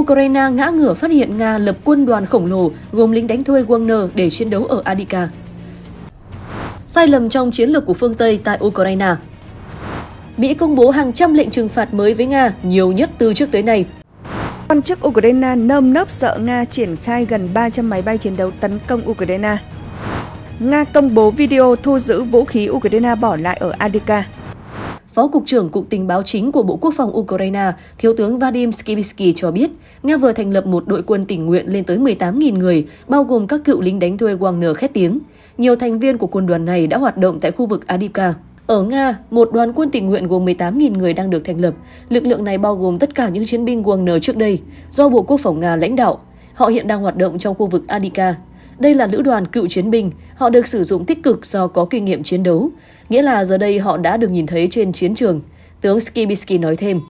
Ukraine ngã ngửa phát hiện Nga lập quân đoàn khổng lồ gồm lính đánh thuê Wagner để chiến đấu ở Adika. Sai lầm trong chiến lược của phương Tây tại Ukraine Mỹ công bố hàng trăm lệnh trừng phạt mới với Nga, nhiều nhất từ trước tới nay. Quan chức Ukraine nơm nớp sợ Nga triển khai gần 300 máy bay chiến đấu tấn công Ukraine. Nga công bố video thu giữ vũ khí Ukraine bỏ lại ở Adika. Phó Cục trưởng Cục Tình báo chính của Bộ Quốc phòng Ukraine, Thiếu tướng Vadim Skibisky cho biết, Nga vừa thành lập một đội quân tình nguyện lên tới 18.000 người, bao gồm các cựu lính đánh thuê Wagner khét tiếng. Nhiều thành viên của quân đoàn này đã hoạt động tại khu vực Adivka. Ở Nga, một đoàn quân tình nguyện gồm 18.000 người đang được thành lập. Lực lượng này bao gồm tất cả những chiến binh Wagner trước đây, do Bộ Quốc phòng Nga lãnh đạo. Họ hiện đang hoạt động trong khu vực Adivka. Đây là lữ đoàn cựu chiến binh, họ được sử dụng tích cực do có kinh nghiệm chiến đấu, nghĩa là giờ đây họ đã được nhìn thấy trên chiến trường. Tướng Skibisky nói thêm,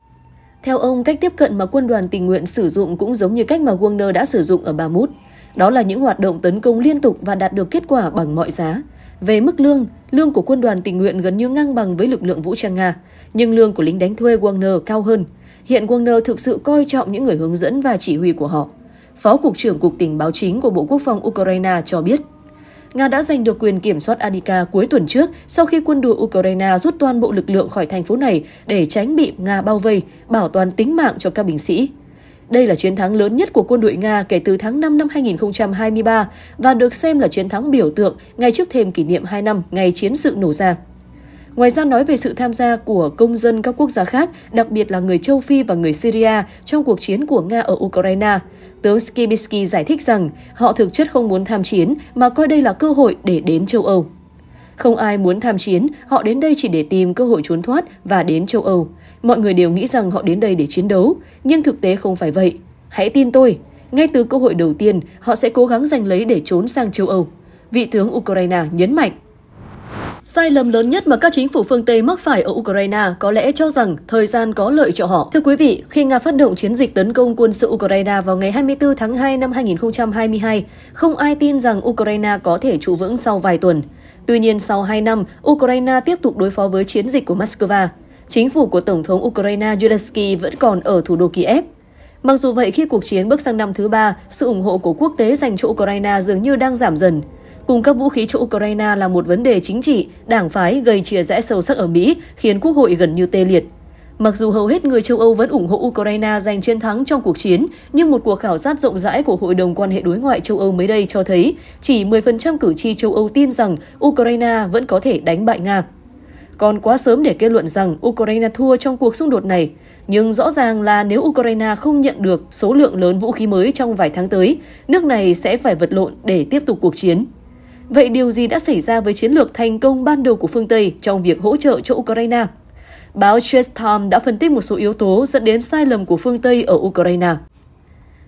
theo ông, cách tiếp cận mà quân đoàn tình nguyện sử dụng cũng giống như cách mà Wagner đã sử dụng ở Bamut. Đó là những hoạt động tấn công liên tục và đạt được kết quả bằng mọi giá. Về mức lương, lương của quân đoàn tình nguyện gần như ngang bằng với lực lượng vũ trang Nga, nhưng lương của lính đánh thuê Wagner cao hơn. Hiện Wagner thực sự coi trọng những người hướng dẫn và chỉ huy của họ. Phó Cục trưởng Cục Tình báo chính của Bộ Quốc phòng Ukraine cho biết. Nga đã giành được quyền kiểm soát Adika cuối tuần trước sau khi quân đội Ukraine rút toàn bộ lực lượng khỏi thành phố này để tránh bị Nga bao vây, bảo toàn tính mạng cho các binh sĩ. Đây là chiến thắng lớn nhất của quân đội Nga kể từ tháng 5 năm 2023 và được xem là chiến thắng biểu tượng ngay trước thêm kỷ niệm 2 năm ngày chiến sự nổ ra. Ngoài ra nói về sự tham gia của công dân các quốc gia khác, đặc biệt là người châu Phi và người Syria trong cuộc chiến của Nga ở Ukraine, tướng Skibitsky giải thích rằng họ thực chất không muốn tham chiến mà coi đây là cơ hội để đến châu Âu. Không ai muốn tham chiến, họ đến đây chỉ để tìm cơ hội trốn thoát và đến châu Âu. Mọi người đều nghĩ rằng họ đến đây để chiến đấu, nhưng thực tế không phải vậy. Hãy tin tôi, ngay từ cơ hội đầu tiên, họ sẽ cố gắng giành lấy để trốn sang châu Âu. Vị tướng Ukraine nhấn mạnh. Sai lầm lớn nhất mà các chính phủ phương Tây mắc phải ở Ukraine có lẽ cho rằng thời gian có lợi cho họ. Thưa quý vị, khi Nga phát động chiến dịch tấn công quân sự Ukraine vào ngày 24 tháng 2 năm 2022, không ai tin rằng Ukraine có thể trụ vững sau vài tuần. Tuy nhiên, sau 2 năm, Ukraine tiếp tục đối phó với chiến dịch của Moscow. Chính phủ của Tổng thống Ukraine Zelensky vẫn còn ở thủ đô Kiev. Mặc dù vậy, khi cuộc chiến bước sang năm thứ ba, sự ủng hộ của quốc tế dành cho Ukraine dường như đang giảm dần. Cung cấp vũ khí cho Ukraine là một vấn đề chính trị, đảng phái gây chia rẽ sâu sắc ở Mỹ, khiến quốc hội gần như tê liệt. Mặc dù hầu hết người châu Âu vẫn ủng hộ Ukraine giành chiến thắng trong cuộc chiến, nhưng một cuộc khảo sát rộng rãi của Hội đồng quan hệ đối ngoại châu Âu mới đây cho thấy chỉ 10% cử tri châu Âu tin rằng Ukraine vẫn có thể đánh bại Nga. Còn quá sớm để kết luận rằng Ukraine thua trong cuộc xung đột này, nhưng rõ ràng là nếu Ukraine không nhận được số lượng lớn vũ khí mới trong vài tháng tới, nước này sẽ phải vật lộn để tiếp tục cuộc chiến. Vậy điều gì đã xảy ra với chiến lược thành công ban đầu của phương Tây trong việc hỗ trợ cho Ukraine? Báo Chess Time đã phân tích một số yếu tố dẫn đến sai lầm của phương Tây ở Ukraine.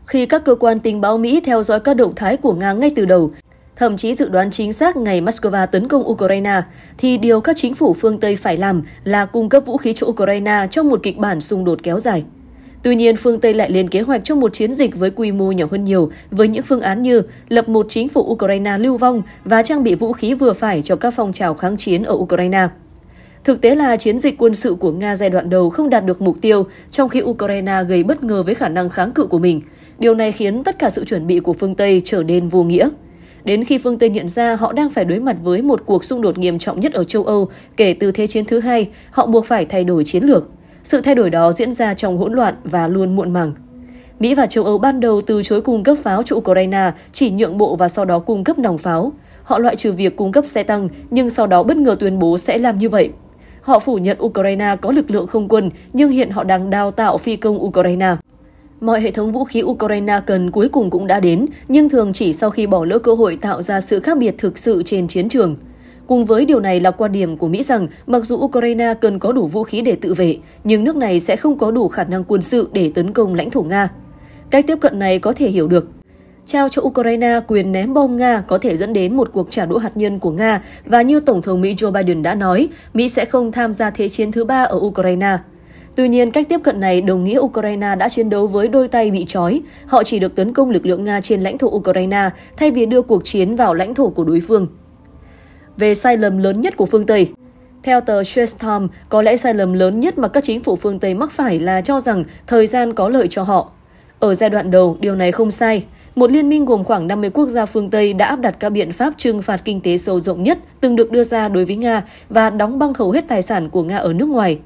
Khi các cơ quan tình báo Mỹ theo dõi các động thái của Nga ngay từ đầu, thậm chí dự đoán chính xác ngày Moscow tấn công Ukraine, thì điều các chính phủ phương Tây phải làm là cung cấp vũ khí cho Ukraine trong một kịch bản xung đột kéo dài. Tuy nhiên, phương Tây lại lên kế hoạch cho một chiến dịch với quy mô nhỏ hơn nhiều, với những phương án như lập một chính phủ Ukraine lưu vong và trang bị vũ khí vừa phải cho các phong trào kháng chiến ở Ukraine. Thực tế là chiến dịch quân sự của Nga giai đoạn đầu không đạt được mục tiêu, trong khi Ukraine gây bất ngờ với khả năng kháng cự của mình. Điều này khiến tất cả sự chuẩn bị của phương Tây trở nên vô nghĩa. Đến khi phương Tây nhận ra họ đang phải đối mặt với một cuộc xung đột nghiêm trọng nhất ở châu Âu kể từ Thế chiến thứ hai, họ buộc phải thay đổi chiến lược. Sự thay đổi đó diễn ra trong hỗn loạn và luôn muộn màng. Mỹ và châu Âu ban đầu từ chối cung cấp pháo cho Ukraine, chỉ nhượng bộ và sau đó cung cấp nòng pháo. Họ loại trừ việc cung cấp xe tăng, nhưng sau đó bất ngờ tuyên bố sẽ làm như vậy. Họ phủ nhận Ukraine có lực lượng không quân, nhưng hiện họ đang đào tạo phi công Ukraine. Mọi hệ thống vũ khí Ukraine cần cuối cùng cũng đã đến, nhưng thường chỉ sau khi bỏ lỡ cơ hội tạo ra sự khác biệt thực sự trên chiến trường. Cùng với điều này là quan điểm của Mỹ rằng mặc dù Ukraine cần có đủ vũ khí để tự vệ, nhưng nước này sẽ không có đủ khả năng quân sự để tấn công lãnh thổ Nga. Cách tiếp cận này có thể hiểu được. Trao cho Ukraine quyền ném bom Nga có thể dẫn đến một cuộc trả đũa hạt nhân của Nga và như Tổng thống Mỹ Joe Biden đã nói, Mỹ sẽ không tham gia thế chiến thứ ba ở Ukraine. Tuy nhiên, cách tiếp cận này đồng nghĩa Ukraine đã chiến đấu với đôi tay bị trói. Họ chỉ được tấn công lực lượng Nga trên lãnh thổ Ukraine thay vì đưa cuộc chiến vào lãnh thổ của đối phương về sai lầm lớn nhất của phương Tây. Theo tờ Straits có lẽ sai lầm lớn nhất mà các chính phủ phương Tây mắc phải là cho rằng thời gian có lợi cho họ. Ở giai đoạn đầu, điều này không sai. Một liên minh gồm khoảng 50 quốc gia phương Tây đã áp đặt các biện pháp trừng phạt kinh tế sâu rộng nhất từng được đưa ra đối với Nga và đóng băng hầu hết tài sản của Nga ở nước ngoài.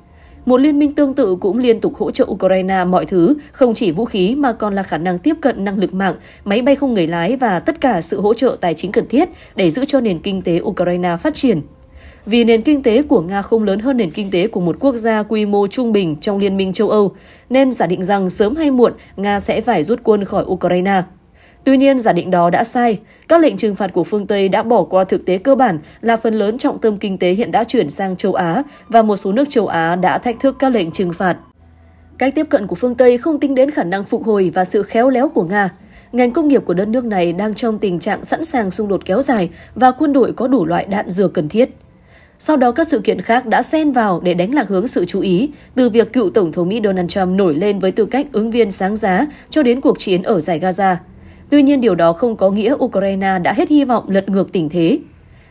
Một liên minh tương tự cũng liên tục hỗ trợ Ukraine mọi thứ, không chỉ vũ khí mà còn là khả năng tiếp cận năng lực mạng, máy bay không người lái và tất cả sự hỗ trợ tài chính cần thiết để giữ cho nền kinh tế Ukraine phát triển. Vì nền kinh tế của Nga không lớn hơn nền kinh tế của một quốc gia quy mô trung bình trong Liên minh châu Âu, nên giả định rằng sớm hay muộn Nga sẽ phải rút quân khỏi Ukraine. Tuy nhiên, giả định đó đã sai. Các lệnh trừng phạt của phương Tây đã bỏ qua thực tế cơ bản là phần lớn trọng tâm kinh tế hiện đã chuyển sang châu Á và một số nước châu Á đã thách thức các lệnh trừng phạt. Cách tiếp cận của phương Tây không tính đến khả năng phục hồi và sự khéo léo của Nga. Ngành công nghiệp của đất nước này đang trong tình trạng sẵn sàng xung đột kéo dài và quân đội có đủ loại đạn dược cần thiết. Sau đó các sự kiện khác đã xen vào để đánh lạc hướng sự chú ý, từ việc cựu Tổng thống Mỹ Donald Trump nổi lên với tư cách ứng viên sáng giá cho đến cuộc chiến ở giải Gaza. Tuy nhiên điều đó không có nghĩa Ukraine đã hết hy vọng lật ngược tình thế.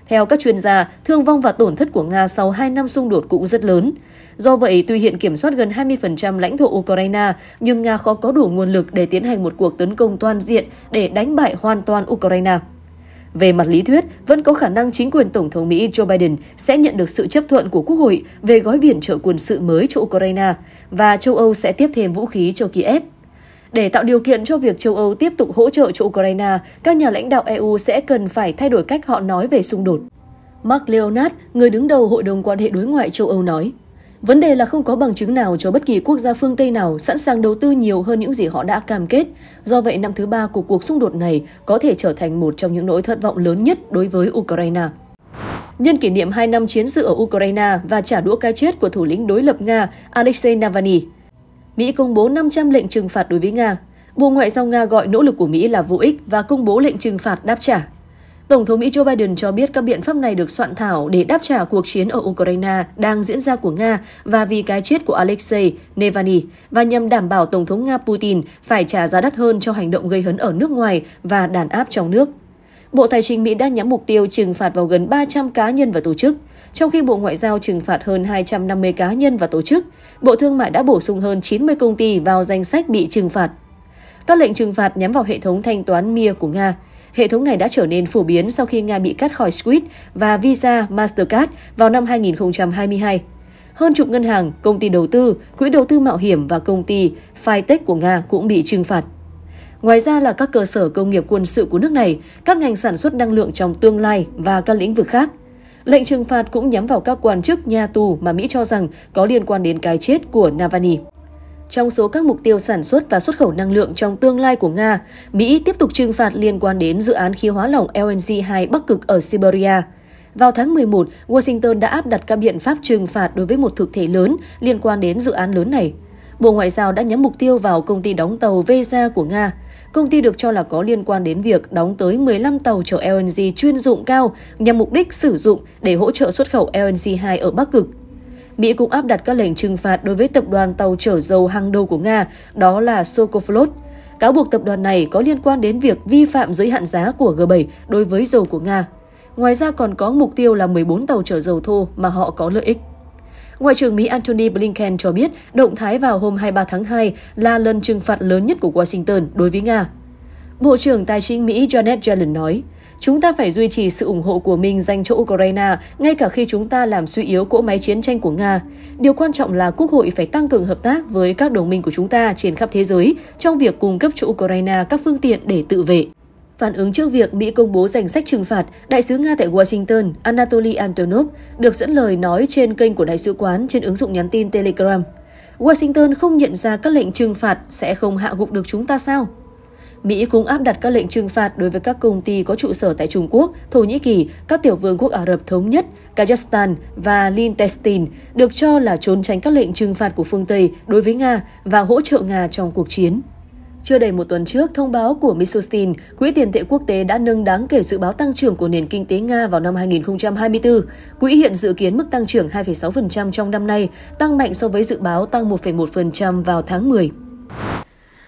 Theo các chuyên gia, thương vong và tổn thất của Nga sau 2 năm xung đột cũng rất lớn. Do vậy, tuy hiện kiểm soát gần 20% lãnh thổ Ukraine, nhưng Nga khó có đủ nguồn lực để tiến hành một cuộc tấn công toàn diện để đánh bại hoàn toàn Ukraine. Về mặt lý thuyết, vẫn có khả năng chính quyền Tổng thống Mỹ Joe Biden sẽ nhận được sự chấp thuận của Quốc hội về gói viện trợ quân sự mới cho Ukraine và châu Âu sẽ tiếp thêm vũ khí cho Kiev. Để tạo điều kiện cho việc châu Âu tiếp tục hỗ trợ cho Ukraine, các nhà lãnh đạo EU sẽ cần phải thay đổi cách họ nói về xung đột. Mark Leonard, người đứng đầu Hội đồng quan hệ đối ngoại châu Âu nói, Vấn đề là không có bằng chứng nào cho bất kỳ quốc gia phương Tây nào sẵn sàng đầu tư nhiều hơn những gì họ đã cam kết. Do vậy, năm thứ ba của cuộc xung đột này có thể trở thành một trong những nỗi thất vọng lớn nhất đối với Ukraine. Nhân kỷ niệm 2 năm chiến sự ở Ukraine và trả đũa cái chết của thủ lĩnh đối lập Nga Alexei Navalny, Mỹ công bố 500 lệnh trừng phạt đối với Nga. Bộ Ngoại giao Nga gọi nỗ lực của Mỹ là vô ích và công bố lệnh trừng phạt đáp trả. Tổng thống Mỹ Joe Biden cho biết các biện pháp này được soạn thảo để đáp trả cuộc chiến ở Ukraine đang diễn ra của Nga và vì cái chết của Alexei Navalny và nhằm đảm bảo Tổng thống Nga Putin phải trả giá đắt hơn cho hành động gây hấn ở nước ngoài và đàn áp trong nước. Bộ Tài chính Mỹ đã nhắm mục tiêu trừng phạt vào gần 300 cá nhân và tổ chức, trong khi Bộ Ngoại giao trừng phạt hơn 250 cá nhân và tổ chức. Bộ Thương mại đã bổ sung hơn 90 công ty vào danh sách bị trừng phạt. Các lệnh trừng phạt nhắm vào hệ thống thanh toán MIA của Nga. Hệ thống này đã trở nên phổ biến sau khi Nga bị cắt khỏi SWIFT và Visa Mastercard vào năm 2022 hơn chục ngân hàng, công ty đầu tư, quỹ đầu tư mạo hiểm và công ty Fitech của Nga cũng bị trừng phạt. Ngoài ra là các cơ sở công nghiệp quân sự của nước này, các ngành sản xuất năng lượng trong tương lai và các lĩnh vực khác. Lệnh trừng phạt cũng nhắm vào các quan chức nhà tù mà Mỹ cho rằng có liên quan đến cái chết của Navalny. Trong số các mục tiêu sản xuất và xuất khẩu năng lượng trong tương lai của Nga, Mỹ tiếp tục trừng phạt liên quan đến dự án khí hóa lỏng LNG-2 Bắc Cực ở Siberia. Vào tháng 11, Washington đã áp đặt các biện pháp trừng phạt đối với một thực thể lớn liên quan đến dự án lớn này. Bộ Ngoại giao đã nhắm mục tiêu vào công ty đóng tàu Vesa của Nga. Công ty được cho là có liên quan đến việc đóng tới 15 tàu chở LNG chuyên dụng cao nhằm mục đích sử dụng để hỗ trợ xuất khẩu LNG-2 ở Bắc Cực. Mỹ cũng áp đặt các lệnh trừng phạt đối với tập đoàn tàu chở dầu hàng đầu của Nga, đó là Sokoflot. Cáo buộc tập đoàn này có liên quan đến việc vi phạm giới hạn giá của G7 đối với dầu của Nga. Ngoài ra còn có mục tiêu là 14 tàu chở dầu thô mà họ có lợi ích. Ngoại trưởng Mỹ Antony Blinken cho biết động thái vào hôm 23 tháng 2 là lần trừng phạt lớn nhất của Washington đối với Nga. Bộ trưởng Tài chính Mỹ Janet Yellen nói, Chúng ta phải duy trì sự ủng hộ của mình dành cho Ukraine, ngay cả khi chúng ta làm suy yếu cỗ máy chiến tranh của Nga. Điều quan trọng là Quốc hội phải tăng cường hợp tác với các đồng minh của chúng ta trên khắp thế giới trong việc cung cấp cho Ukraine các phương tiện để tự vệ. Phản ứng trước việc Mỹ công bố danh sách trừng phạt, đại sứ Nga tại Washington Anatoly Antonov được dẫn lời nói trên kênh của đại sứ quán trên ứng dụng nhắn tin Telegram. Washington không nhận ra các lệnh trừng phạt sẽ không hạ gục được chúng ta sao? Mỹ cũng áp đặt các lệnh trừng phạt đối với các công ty có trụ sở tại Trung Quốc, Thổ Nhĩ Kỳ, các tiểu vương quốc Ả Rập Thống Nhất, Kazakhstan và Liechtenstein được cho là trốn tránh các lệnh trừng phạt của phương Tây đối với Nga và hỗ trợ Nga trong cuộc chiến. Chưa đầy một tuần trước, thông báo của Misustin, Quỹ tiền tệ quốc tế đã nâng đáng kể dự báo tăng trưởng của nền kinh tế Nga vào năm 2024. Quỹ hiện dự kiến mức tăng trưởng 2,6% trong năm nay, tăng mạnh so với dự báo tăng 1,1% vào tháng 10.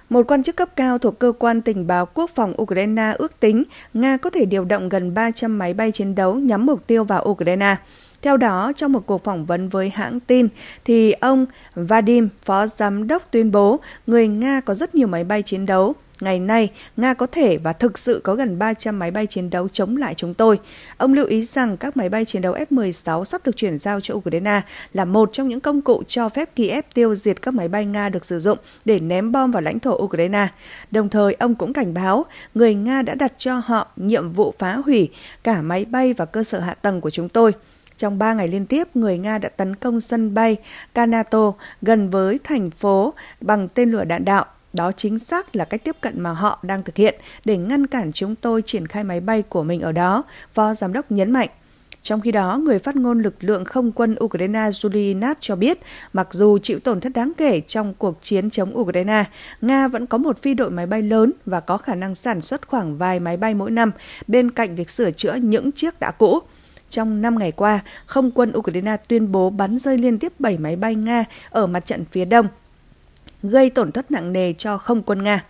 Một quan chức cấp cao thuộc cơ quan tình báo quốc phòng Ukraine ước tính Nga có thể điều động gần 300 máy bay chiến đấu nhắm mục tiêu vào Ukraine. Theo đó, trong một cuộc phỏng vấn với hãng tin, thì ông Vadim, phó giám đốc tuyên bố người Nga có rất nhiều máy bay chiến đấu. Ngày nay, Nga có thể và thực sự có gần 300 máy bay chiến đấu chống lại chúng tôi. Ông lưu ý rằng các máy bay chiến đấu F-16 sắp được chuyển giao cho Ukraine là một trong những công cụ cho phép Kiev tiêu diệt các máy bay Nga được sử dụng để ném bom vào lãnh thổ Ukraine. Đồng thời, ông cũng cảnh báo người Nga đã đặt cho họ nhiệm vụ phá hủy cả máy bay và cơ sở hạ tầng của chúng tôi. Trong 3 ngày liên tiếp, người Nga đã tấn công sân bay Kanato gần với thành phố bằng tên lửa đạn đạo. Đó chính xác là cách tiếp cận mà họ đang thực hiện để ngăn cản chúng tôi triển khai máy bay của mình ở đó, Phó Giám đốc nhấn mạnh. Trong khi đó, người phát ngôn lực lượng không quân Ukraine Julie Nat cho biết, mặc dù chịu tổn thất đáng kể trong cuộc chiến chống Ukraine, Nga vẫn có một phi đội máy bay lớn và có khả năng sản xuất khoảng vài máy bay mỗi năm, bên cạnh việc sửa chữa những chiếc đã cũ trong 5 ngày qua, không quân Ukraine tuyên bố bắn rơi liên tiếp 7 máy bay Nga ở mặt trận phía đông, gây tổn thất nặng nề cho không quân Nga.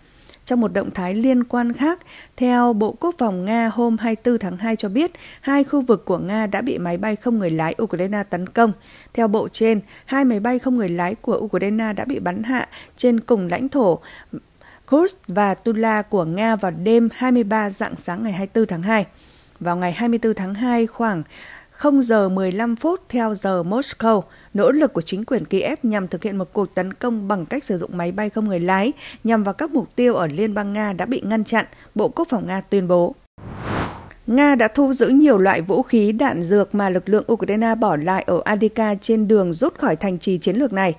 Trong một động thái liên quan khác, theo Bộ Quốc phòng Nga hôm 24 tháng 2 cho biết, hai khu vực của Nga đã bị máy bay không người lái Ukraine tấn công. Theo bộ trên, hai máy bay không người lái của Ukraine đã bị bắn hạ trên cùng lãnh thổ Kursk và Tula của Nga vào đêm 23 dạng sáng ngày 24 tháng 2 vào ngày 24 tháng 2 khoảng 0 giờ 15 phút theo giờ Moscow, nỗ lực của chính quyền Kiev nhằm thực hiện một cuộc tấn công bằng cách sử dụng máy bay không người lái nhằm vào các mục tiêu ở Liên bang Nga đã bị ngăn chặn, Bộ Quốc phòng Nga tuyên bố. Nga đã thu giữ nhiều loại vũ khí đạn dược mà lực lượng Ukraine bỏ lại ở Adika trên đường rút khỏi thành trì chiến lược này.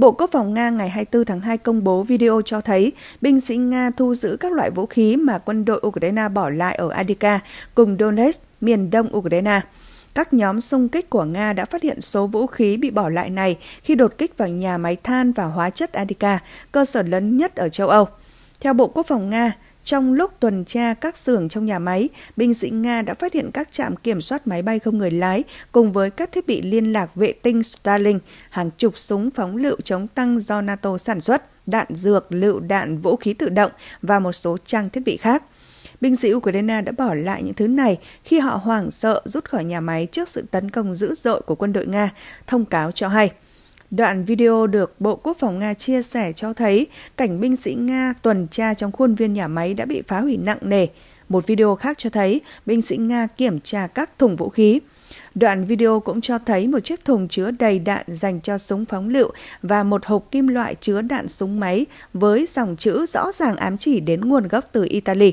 Bộ Quốc phòng Nga ngày 24 tháng 2 công bố video cho thấy binh sĩ Nga thu giữ các loại vũ khí mà quân đội Ukraine bỏ lại ở Adika cùng Donetsk, miền đông Ukraine. Các nhóm xung kích của Nga đã phát hiện số vũ khí bị bỏ lại này khi đột kích vào nhà máy than và hóa chất Adika, cơ sở lớn nhất ở châu Âu. Theo Bộ Quốc phòng Nga, trong lúc tuần tra các xưởng trong nhà máy, binh sĩ Nga đã phát hiện các trạm kiểm soát máy bay không người lái cùng với các thiết bị liên lạc vệ tinh Starlink, hàng chục súng phóng lựu chống tăng do NATO sản xuất, đạn dược, lựu đạn, vũ khí tự động và một số trang thiết bị khác. Binh sĩ Ukraine đã bỏ lại những thứ này khi họ hoảng sợ rút khỏi nhà máy trước sự tấn công dữ dội của quân đội Nga, thông cáo cho hay. Đoạn video được Bộ Quốc phòng Nga chia sẻ cho thấy cảnh binh sĩ Nga tuần tra trong khuôn viên nhà máy đã bị phá hủy nặng nề. Một video khác cho thấy binh sĩ Nga kiểm tra các thùng vũ khí. Đoạn video cũng cho thấy một chiếc thùng chứa đầy đạn dành cho súng phóng lựu và một hộp kim loại chứa đạn súng máy với dòng chữ rõ ràng ám chỉ đến nguồn gốc từ Italy.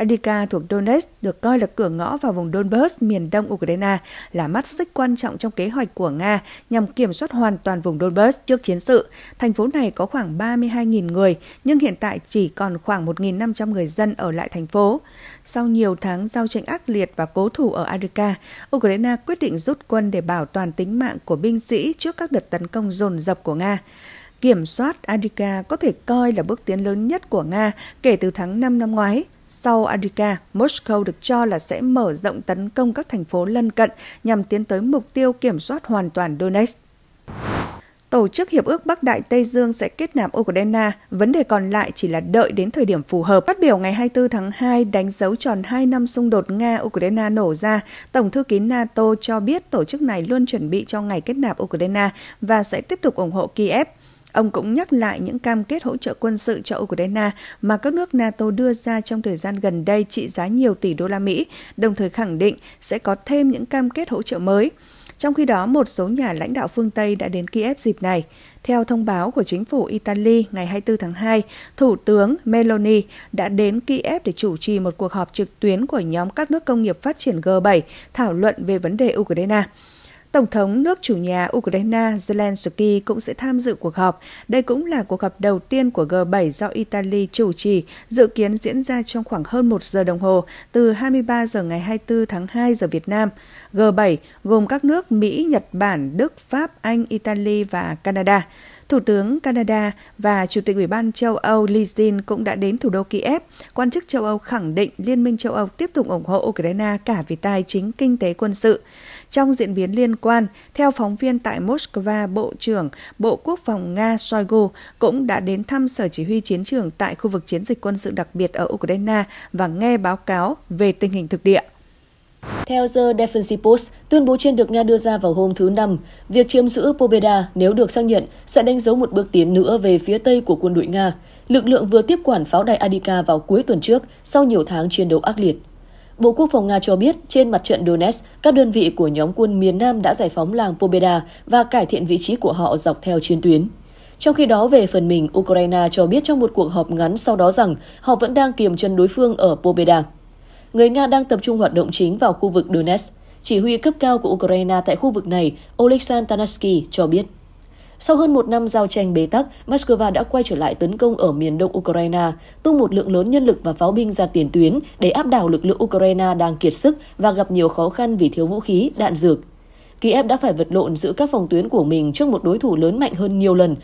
Avdiivka thuộc Donetsk được coi là cửa ngõ vào vùng Donbass miền đông Ukraine là mắt xích quan trọng trong kế hoạch của Nga nhằm kiểm soát hoàn toàn vùng Donbass trước chiến sự. Thành phố này có khoảng 32.000 người, nhưng hiện tại chỉ còn khoảng 1.500 người dân ở lại thành phố. Sau nhiều tháng giao tranh ác liệt và cố thủ ở Avdiivka, Ukraine quyết định rút quân để bảo toàn tính mạng của binh sĩ trước các đợt tấn công dồn dập của Nga. Kiểm soát Adrika có thể coi là bước tiến lớn nhất của Nga kể từ tháng 5 năm ngoái, sau Adrika, Moscow được cho là sẽ mở rộng tấn công các thành phố lân cận nhằm tiến tới mục tiêu kiểm soát hoàn toàn Donetsk. Tổ chức Hiệp ước Bắc Đại Tây Dương sẽ kết nạp Ukraine, vấn đề còn lại chỉ là đợi đến thời điểm phù hợp. Phát biểu ngày 24 tháng 2 đánh dấu tròn 2 năm xung đột Nga-Ukraine nổ ra, Tổng thư ký NATO cho biết tổ chức này luôn chuẩn bị cho ngày kết nạp Ukraine và sẽ tiếp tục ủng hộ Kiev. Ông cũng nhắc lại những cam kết hỗ trợ quân sự cho Ukraine mà các nước NATO đưa ra trong thời gian gần đây trị giá nhiều tỷ đô la Mỹ, đồng thời khẳng định sẽ có thêm những cam kết hỗ trợ mới. Trong khi đó, một số nhà lãnh đạo phương Tây đã đến Kiev dịp này. Theo thông báo của chính phủ Italy ngày 24 tháng 2, Thủ tướng Meloni đã đến Kiev để chủ trì một cuộc họp trực tuyến của nhóm các nước công nghiệp phát triển G7 thảo luận về vấn đề Ukraine. Tổng thống nước chủ nhà Ukraine Zelensky cũng sẽ tham dự cuộc họp. Đây cũng là cuộc họp đầu tiên của G7 do Italy chủ trì, dự kiến diễn ra trong khoảng hơn một giờ đồng hồ, từ 23 giờ ngày 24 tháng 2 giờ Việt Nam. G7 gồm các nước Mỹ, Nhật Bản, Đức, Pháp, Anh, Italy và Canada. Thủ tướng Canada và Chủ tịch Ủy ban châu Âu Lizin cũng đã đến thủ đô Kiev. Quan chức châu Âu khẳng định Liên minh châu Âu tiếp tục ủng hộ Ukraine cả về tài chính, kinh tế, quân sự. Trong diễn biến liên quan, theo phóng viên tại Moscow, Bộ trưởng Bộ Quốc phòng Nga Shoigu cũng đã đến thăm Sở Chỉ huy Chiến trường tại khu vực chiến dịch quân sự đặc biệt ở Ukraine và nghe báo cáo về tình hình thực địa. Theo The Defensive Post, tuyên bố trên được Nga đưa ra vào hôm thứ Năm. Việc chiếm giữ Pobeda, nếu được xác nhận, sẽ đánh dấu một bước tiến nữa về phía tây của quân đội Nga. Lực lượng vừa tiếp quản pháo đài Adika vào cuối tuần trước, sau nhiều tháng chiến đấu ác liệt. Bộ Quốc phòng Nga cho biết trên mặt trận Donetsk, các đơn vị của nhóm quân miền Nam đã giải phóng làng Pobeda và cải thiện vị trí của họ dọc theo chiến tuyến. Trong khi đó, về phần mình, Ukraine cho biết trong một cuộc họp ngắn sau đó rằng họ vẫn đang kiềm chân đối phương ở Pobeda. Người Nga đang tập trung hoạt động chính vào khu vực Donetsk. Chỉ huy cấp cao của Ukraine tại khu vực này, Oleksandr Tanarsky, cho biết. Sau hơn một năm giao tranh bế tắc, Moscow đã quay trở lại tấn công ở miền đông Ukraine, tung một lượng lớn nhân lực và pháo binh ra tiền tuyến để áp đảo lực lượng Ukraine đang kiệt sức và gặp nhiều khó khăn vì thiếu vũ khí, đạn dược. Kiev đã phải vật lộn giữa các phòng tuyến của mình trước một đối thủ lớn mạnh hơn nhiều lần,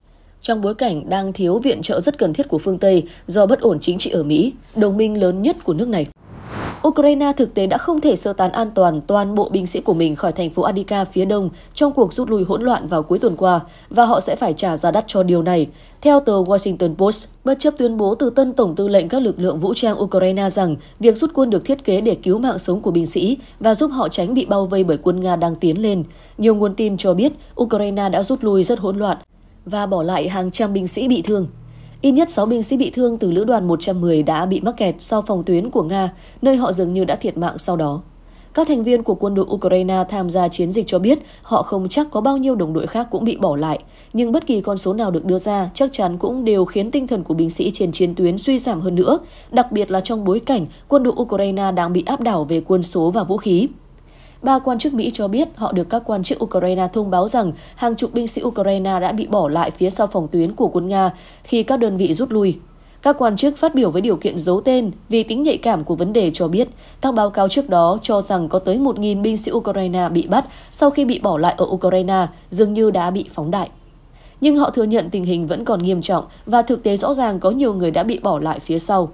trong bối cảnh đang thiếu viện trợ rất cần thiết của phương Tây do bất ổn chính trị ở Mỹ, đồng minh lớn nhất của nước này. Ukraine thực tế đã không thể sơ tán an toàn toàn bộ binh sĩ của mình khỏi thành phố Adika phía đông trong cuộc rút lui hỗn loạn vào cuối tuần qua và họ sẽ phải trả giá đắt cho điều này. Theo tờ Washington Post, bất chấp tuyên bố từ tân tổng tư lệnh các lực lượng vũ trang Ukraine rằng việc rút quân được thiết kế để cứu mạng sống của binh sĩ và giúp họ tránh bị bao vây bởi quân Nga đang tiến lên, nhiều nguồn tin cho biết Ukraine đã rút lui rất hỗn loạn và bỏ lại hàng trăm binh sĩ bị thương. Ít nhất 6 binh sĩ bị thương từ lữ đoàn 110 đã bị mắc kẹt sau phòng tuyến của Nga, nơi họ dường như đã thiệt mạng sau đó. Các thành viên của quân đội Ukraine tham gia chiến dịch cho biết họ không chắc có bao nhiêu đồng đội khác cũng bị bỏ lại, nhưng bất kỳ con số nào được đưa ra chắc chắn cũng đều khiến tinh thần của binh sĩ trên chiến tuyến suy giảm hơn nữa, đặc biệt là trong bối cảnh quân đội Ukraine đang bị áp đảo về quân số và vũ khí. Ba quan chức Mỹ cho biết họ được các quan chức Ukraine thông báo rằng hàng chục binh sĩ Ukraine đã bị bỏ lại phía sau phòng tuyến của quân Nga khi các đơn vị rút lui. Các quan chức phát biểu với điều kiện giấu tên vì tính nhạy cảm của vấn đề cho biết các báo cáo trước đó cho rằng có tới 1.000 binh sĩ Ukraine bị bắt sau khi bị bỏ lại ở Ukraine dường như đã bị phóng đại. Nhưng họ thừa nhận tình hình vẫn còn nghiêm trọng và thực tế rõ ràng có nhiều người đã bị bỏ lại phía sau.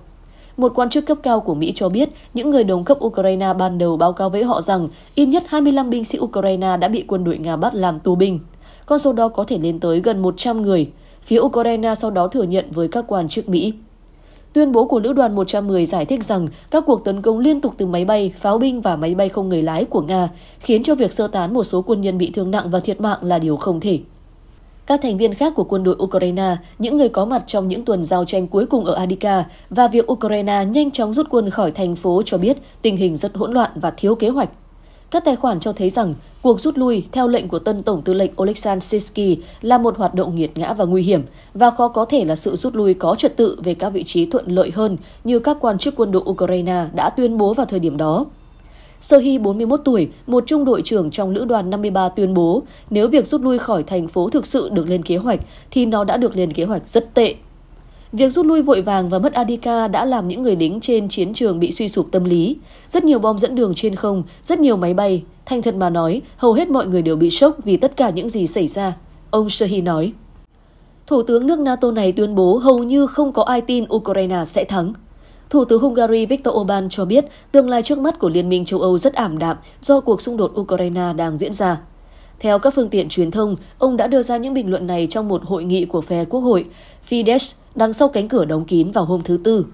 Một quan chức cấp cao của Mỹ cho biết những người đồng cấp Ukraine ban đầu báo cáo với họ rằng ít nhất 25 binh sĩ Ukraine đã bị quân đội Nga bắt làm tù binh. Con số đó có thể lên tới gần 100 người. Phía Ukraine sau đó thừa nhận với các quan chức Mỹ. Tuyên bố của Lữ đoàn 110 giải thích rằng các cuộc tấn công liên tục từ máy bay, pháo binh và máy bay không người lái của Nga khiến cho việc sơ tán một số quân nhân bị thương nặng và thiệt mạng là điều không thể. Các thành viên khác của quân đội Ukraine, những người có mặt trong những tuần giao tranh cuối cùng ở Adika và việc Ukraine nhanh chóng rút quân khỏi thành phố cho biết tình hình rất hỗn loạn và thiếu kế hoạch. Các tài khoản cho thấy rằng cuộc rút lui theo lệnh của tân Tổng tư lệnh Oleksandr Sisky là một hoạt động nghiệt ngã và nguy hiểm và khó có thể là sự rút lui có trật tự về các vị trí thuận lợi hơn như các quan chức quân đội Ukraine đã tuyên bố vào thời điểm đó. Sohi, 41 tuổi, một trung đội trưởng trong lữ đoàn 53 tuyên bố nếu việc rút lui khỏi thành phố thực sự được lên kế hoạch thì nó đã được lên kế hoạch rất tệ. Việc rút lui vội vàng và mất Adika đã làm những người lính trên chiến trường bị suy sụp tâm lý. Rất nhiều bom dẫn đường trên không, rất nhiều máy bay. Thành thật mà nói, hầu hết mọi người đều bị sốc vì tất cả những gì xảy ra. Ông Shahi nói. Thủ tướng nước NATO này tuyên bố hầu như không có ai tin Ukraine sẽ thắng. Thủ tướng Hungary Viktor Orbán cho biết tương lai trước mắt của Liên minh châu Âu rất ảm đạm do cuộc xung đột Ukraine đang diễn ra. Theo các phương tiện truyền thông, ông đã đưa ra những bình luận này trong một hội nghị của phe quốc hội Fidesz đằng sau cánh cửa đóng kín vào hôm thứ Tư.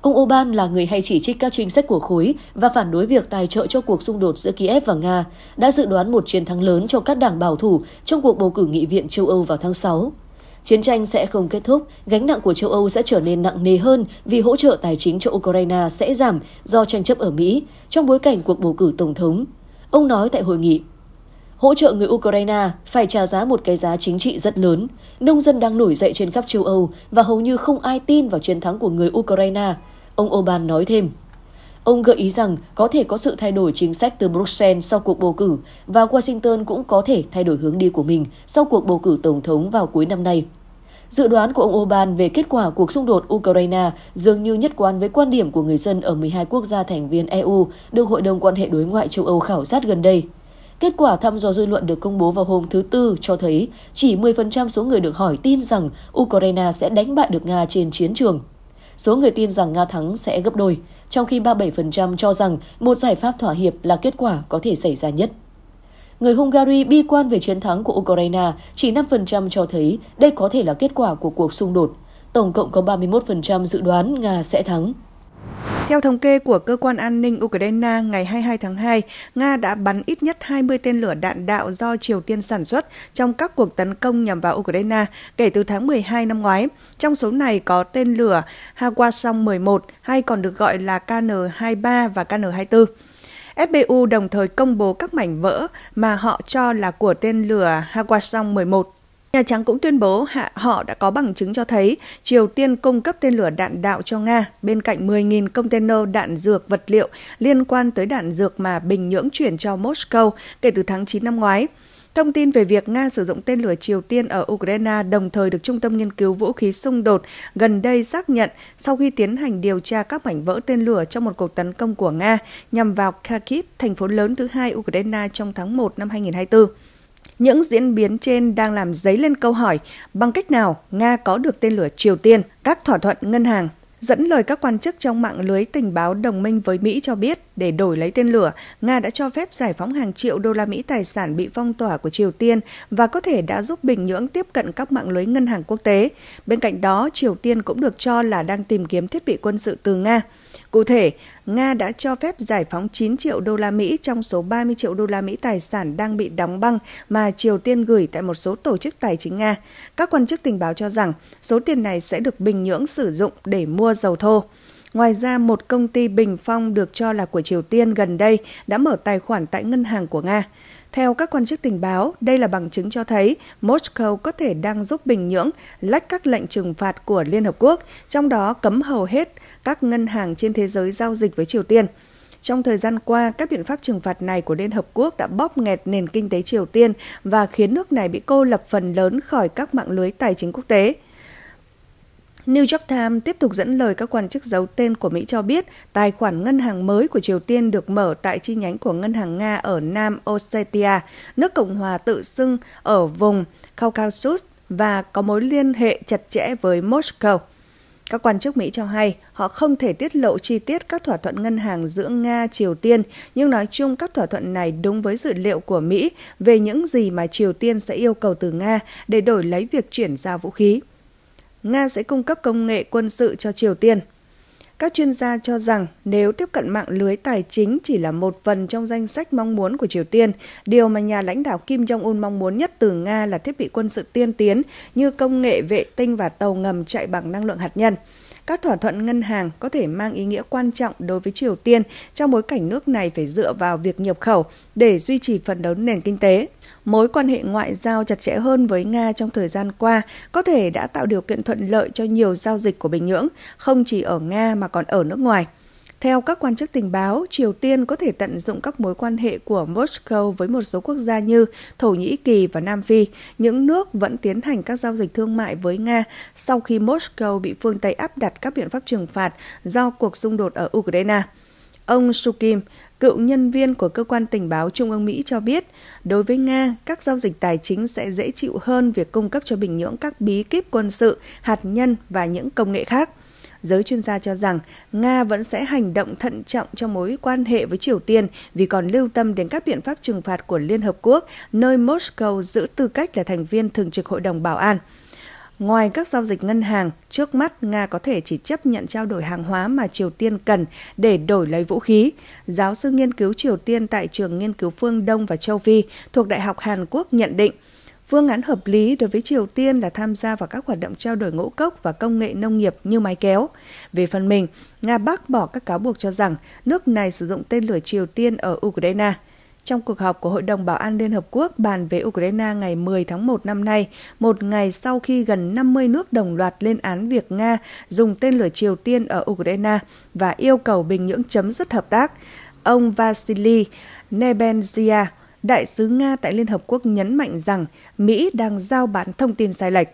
Ông Orbán là người hay chỉ trích các chính sách của khối và phản đối việc tài trợ cho cuộc xung đột giữa Kiev và Nga, đã dự đoán một chiến thắng lớn cho các đảng bảo thủ trong cuộc bầu cử nghị viện châu Âu vào tháng 6. Chiến tranh sẽ không kết thúc, gánh nặng của châu Âu sẽ trở nên nặng nề hơn vì hỗ trợ tài chính cho Ukraine sẽ giảm do tranh chấp ở Mỹ trong bối cảnh cuộc bầu cử tổng thống. Ông nói tại hội nghị, hỗ trợ người Ukraine phải trả giá một cái giá chính trị rất lớn. Nông dân đang nổi dậy trên khắp châu Âu và hầu như không ai tin vào chiến thắng của người Ukraine. Ông Oban nói thêm. Ông gợi ý rằng có thể có sự thay đổi chính sách từ Bruxelles sau cuộc bầu cử và Washington cũng có thể thay đổi hướng đi của mình sau cuộc bầu cử tổng thống vào cuối năm nay. Dự đoán của ông Orbán về kết quả cuộc xung đột Ukraine dường như nhất quán với quan điểm của người dân ở 12 quốc gia thành viên EU được Hội đồng quan hệ đối ngoại châu Âu khảo sát gần đây. Kết quả thăm dò dư luận được công bố vào hôm thứ Tư cho thấy chỉ 10% số người được hỏi tin rằng Ukraine sẽ đánh bại được Nga trên chiến trường số người tin rằng Nga thắng sẽ gấp đôi, trong khi 37% cho rằng một giải pháp thỏa hiệp là kết quả có thể xảy ra nhất. Người Hungary bi quan về chiến thắng của Ukraine, chỉ 5% cho thấy đây có thể là kết quả của cuộc xung đột. Tổng cộng có 31% dự đoán Nga sẽ thắng. Theo thống kê của Cơ quan An ninh Ukraine ngày 22 tháng 2, Nga đã bắn ít nhất 20 tên lửa đạn đạo do Triều Tiên sản xuất trong các cuộc tấn công nhằm vào Ukraine kể từ tháng 12 năm ngoái. Trong số này có tên lửa Hawasong-11 hay còn được gọi là KN-23 và KN-24. SBU đồng thời công bố các mảnh vỡ mà họ cho là của tên lửa Hawasong-11 Nhà Trắng cũng tuyên bố hạ họ đã có bằng chứng cho thấy Triều Tiên cung cấp tên lửa đạn đạo cho Nga bên cạnh 10.000 container đạn dược vật liệu liên quan tới đạn dược mà Bình Nhưỡng chuyển cho Moscow kể từ tháng 9 năm ngoái. Thông tin về việc Nga sử dụng tên lửa Triều Tiên ở Ukraine đồng thời được Trung tâm Nghiên cứu Vũ khí Xung đột gần đây xác nhận sau khi tiến hành điều tra các mảnh vỡ tên lửa trong một cuộc tấn công của Nga nhằm vào Kharkiv, thành phố lớn thứ hai Ukraine trong tháng 1 năm 2024. Những diễn biến trên đang làm dấy lên câu hỏi bằng cách nào Nga có được tên lửa Triều Tiên, các thỏa thuận ngân hàng. Dẫn lời các quan chức trong mạng lưới tình báo đồng minh với Mỹ cho biết, để đổi lấy tên lửa, Nga đã cho phép giải phóng hàng triệu đô la Mỹ tài sản bị phong tỏa của Triều Tiên và có thể đã giúp Bình Nhưỡng tiếp cận các mạng lưới ngân hàng quốc tế. Bên cạnh đó, Triều Tiên cũng được cho là đang tìm kiếm thiết bị quân sự từ Nga. Cụ thể, Nga đã cho phép giải phóng 9 triệu đô la Mỹ trong số 30 triệu đô la Mỹ tài sản đang bị đóng băng mà Triều Tiên gửi tại một số tổ chức tài chính Nga. Các quan chức tình báo cho rằng số tiền này sẽ được Bình Nhưỡng sử dụng để mua dầu thô. Ngoài ra, một công ty bình phong được cho là của Triều Tiên gần đây đã mở tài khoản tại ngân hàng của Nga. Theo các quan chức tình báo, đây là bằng chứng cho thấy Moscow có thể đang giúp Bình Nhưỡng lách các lệnh trừng phạt của Liên Hợp Quốc, trong đó cấm hầu hết các ngân hàng trên thế giới giao dịch với Triều Tiên. Trong thời gian qua, các biện pháp trừng phạt này của Liên Hợp Quốc đã bóp nghẹt nền kinh tế Triều Tiên và khiến nước này bị cô lập phần lớn khỏi các mạng lưới tài chính quốc tế. New York Times tiếp tục dẫn lời các quan chức giấu tên của Mỹ cho biết tài khoản ngân hàng mới của Triều Tiên được mở tại chi nhánh của ngân hàng Nga ở Nam Ossetia, nước Cộng hòa tự xưng ở vùng Caucasus và có mối liên hệ chặt chẽ với Moscow. Các quan chức Mỹ cho hay họ không thể tiết lộ chi tiết các thỏa thuận ngân hàng giữa Nga, Triều Tiên, nhưng nói chung các thỏa thuận này đúng với dữ liệu của Mỹ về những gì mà Triều Tiên sẽ yêu cầu từ Nga để đổi lấy việc chuyển giao vũ khí. Nga sẽ cung cấp công nghệ quân sự cho Triều Tiên. Các chuyên gia cho rằng nếu tiếp cận mạng lưới tài chính chỉ là một phần trong danh sách mong muốn của Triều Tiên, điều mà nhà lãnh đạo Kim Jong-un mong muốn nhất từ Nga là thiết bị quân sự tiên tiến như công nghệ vệ tinh và tàu ngầm chạy bằng năng lượng hạt nhân. Các thỏa thuận ngân hàng có thể mang ý nghĩa quan trọng đối với Triều Tiên trong bối cảnh nước này phải dựa vào việc nhập khẩu để duy trì phần lớn nền kinh tế mối quan hệ ngoại giao chặt chẽ hơn với Nga trong thời gian qua có thể đã tạo điều kiện thuận lợi cho nhiều giao dịch của Bình Nhưỡng, không chỉ ở Nga mà còn ở nước ngoài. Theo các quan chức tình báo, Triều Tiên có thể tận dụng các mối quan hệ của Moscow với một số quốc gia như Thổ Nhĩ Kỳ và Nam Phi, những nước vẫn tiến hành các giao dịch thương mại với Nga sau khi Moscow bị phương Tây áp đặt các biện pháp trừng phạt do cuộc xung đột ở Ukraine. Ông Sukim, cựu nhân viên của cơ quan tình báo Trung ương Mỹ cho biết, đối với Nga, các giao dịch tài chính sẽ dễ chịu hơn việc cung cấp cho Bình Nhưỡng các bí kíp quân sự, hạt nhân và những công nghệ khác. Giới chuyên gia cho rằng Nga vẫn sẽ hành động thận trọng trong mối quan hệ với Triều Tiên vì còn lưu tâm đến các biện pháp trừng phạt của Liên Hợp Quốc, nơi Moscow giữ tư cách là thành viên thường trực Hội đồng Bảo an. Ngoài các giao dịch ngân hàng, trước mắt Nga có thể chỉ chấp nhận trao đổi hàng hóa mà Triều Tiên cần để đổi lấy vũ khí. Giáo sư nghiên cứu Triều Tiên tại Trường Nghiên cứu Phương Đông và Châu Phi thuộc Đại học Hàn Quốc nhận định, Phương án hợp lý đối với Triều Tiên là tham gia vào các hoạt động trao đổi ngũ cốc và công nghệ nông nghiệp như máy kéo. Về phần mình, Nga bác bỏ các cáo buộc cho rằng nước này sử dụng tên lửa Triều Tiên ở Ukraine – trong cuộc họp của Hội đồng Bảo an Liên Hợp Quốc bàn về Ukraine ngày 10 tháng 1 năm nay, một ngày sau khi gần 50 nước đồng loạt lên án việc Nga dùng tên lửa Triều Tiên ở Ukraine và yêu cầu Bình Nhưỡng chấm dứt hợp tác. Ông Vasily Nebenzia, đại sứ Nga tại Liên Hợp Quốc nhấn mạnh rằng Mỹ đang giao bán thông tin sai lệch.